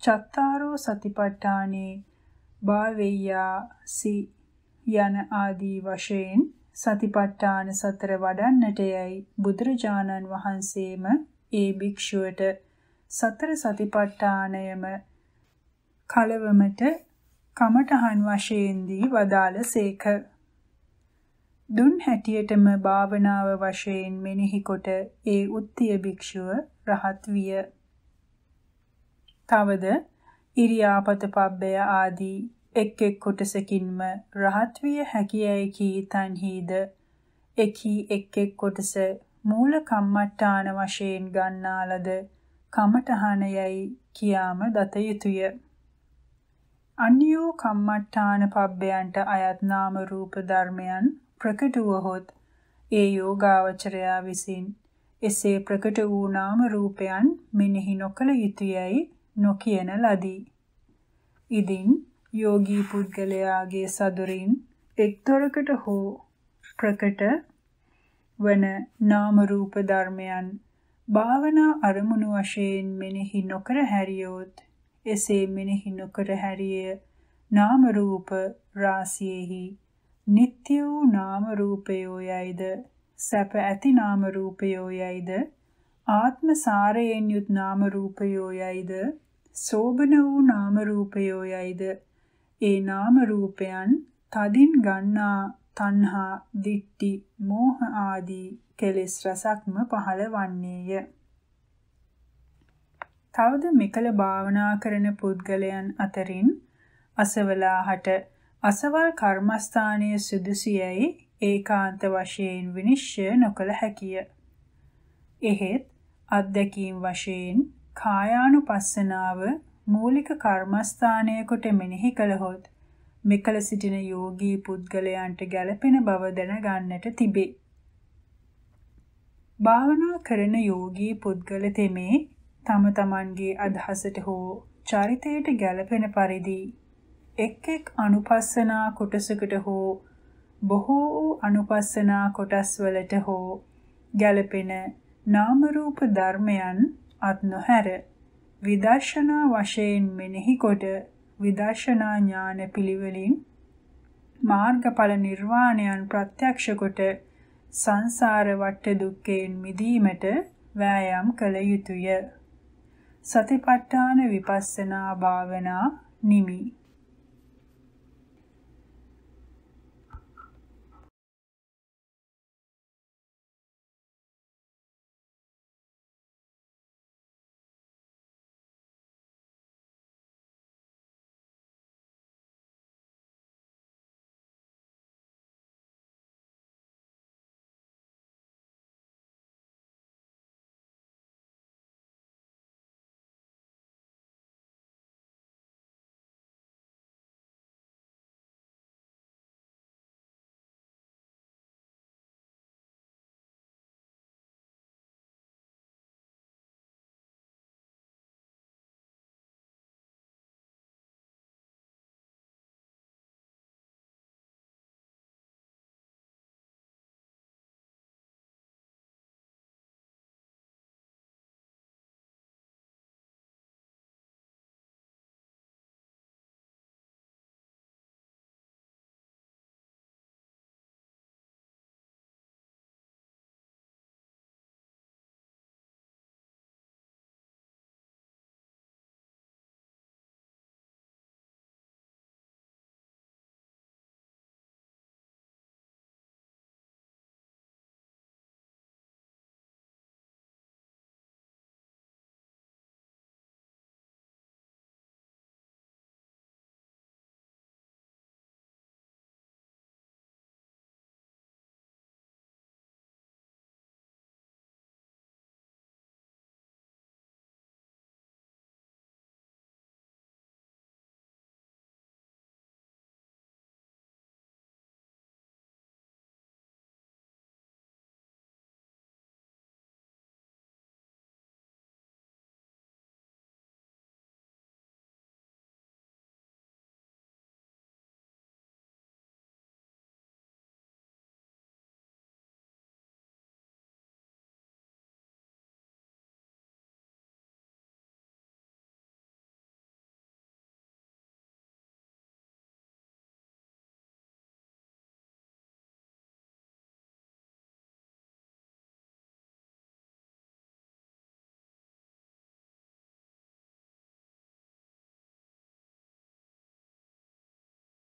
චත්තාරෝ සතිපට්ඨානේ භාවෙය්‍යාසි යන ආදී වශයෙන් සතිපට්ඨාන සතර වඩන්නට යයි බුදුරජාණන් වහන්සේම ඒ භික්ෂුවට සතර සතිපට්ඨානයම කලවමට කමඨහන් වශයෙන් දී වදාළසේක. දුන් හැටියටම භාවනාව වශයෙන් මෙනෙහි කොට ඒ උත්තිය භික්ෂුව රහත් විය. තවද ඉරියාපතපබ්බය ආදී එක් එක් කොටසකින්ම රහත් විය හැකියයි කී තන්හිද එකී එක් එක් කොටස මූල කම්මට්ටාන වශයෙන් ගන්නාලද කමඨහන යයි කියාම දත යුතුය අන්‍යෝ කම්මට්ටාන පබ්බයන්ට අයත් නාම රූප ධර්මයන් ප්‍රකට වූහොත් ඒ යෝගාවචරයා විසින් එසේ ප්‍රකට වූ නාම රූපයන් මෙනෙහි නොකළ යුතුයයි නොකියන ලදී. ඉදින් යෝගී පුද්ගලයාගේ සදුරින් එක් තොරකට හෝ ප්‍රකට වන නාම රූප ධර්මයන් භාවනා අරමුණු වශයෙන් මෙනෙහි නොකර හැරියොත් එසේ මෙනෙහි නොකර හැරිය නාම රූප රාසියෙහි නিত্য වූ නාම රූපයෝ යයිද සැප ඇති නාම රූපයෝ යයිද ආත්ම සාරයෙන් යුත් නාම රූපයෝ යයිද සෝබන වූ නාම රූපයෝ යයිද ඒ නාම රූපයන් තදින් ගන්නා තණ්හා, දික්ටි, මෝහ ආදී කෙලෙස් රසක්ම පහළ වන්නේය. තවද මෙකල භාවනා කරන පුද්ගලයන් අතරින් අසවලාහට අසවල් කර්මස්ථානයේ සුදුසියයි ඒකාන්ත වශයෙන් විනිශ්චය නොකළ හැකිය. එහෙත් අත්දැකීම් වශයෙන් කායානුපස්සනාව මූලික කර්මස්ථානය කොට මෙනෙහි කළහොත් මෙකල සිටින යෝගී පුද්ගලයන්ට ගැළපෙන බව දැනගන්නට තිබේ. භාවනා කරන යෝගී පුද්ගල තෙමේ තම තමන්ගේ අදහසට හෝ චරිතයට ගැළපෙන පරිදි එක් එක් අනුපස්සනා කොටසකට හෝ බොහෝ වූ අනුපස්සනා කොටස් වලට හෝ ගැළපෙන නාම රූප ධර්මයන් අත් නොහැර විදර්ශනා වශයෙන් මෙනෙහි කොට විදර්ශනා ඥාන පිළිවෙලින් මාර්ගඵල නිර්වාණයන් ප්‍රත්‍යක්ෂ කොට සංසාර වට දුක්ඛයෙන් මිදීමට වෑයම් කළ යුතුය. සතිපට්ඨාන විපස්සනා භාවනා නිමි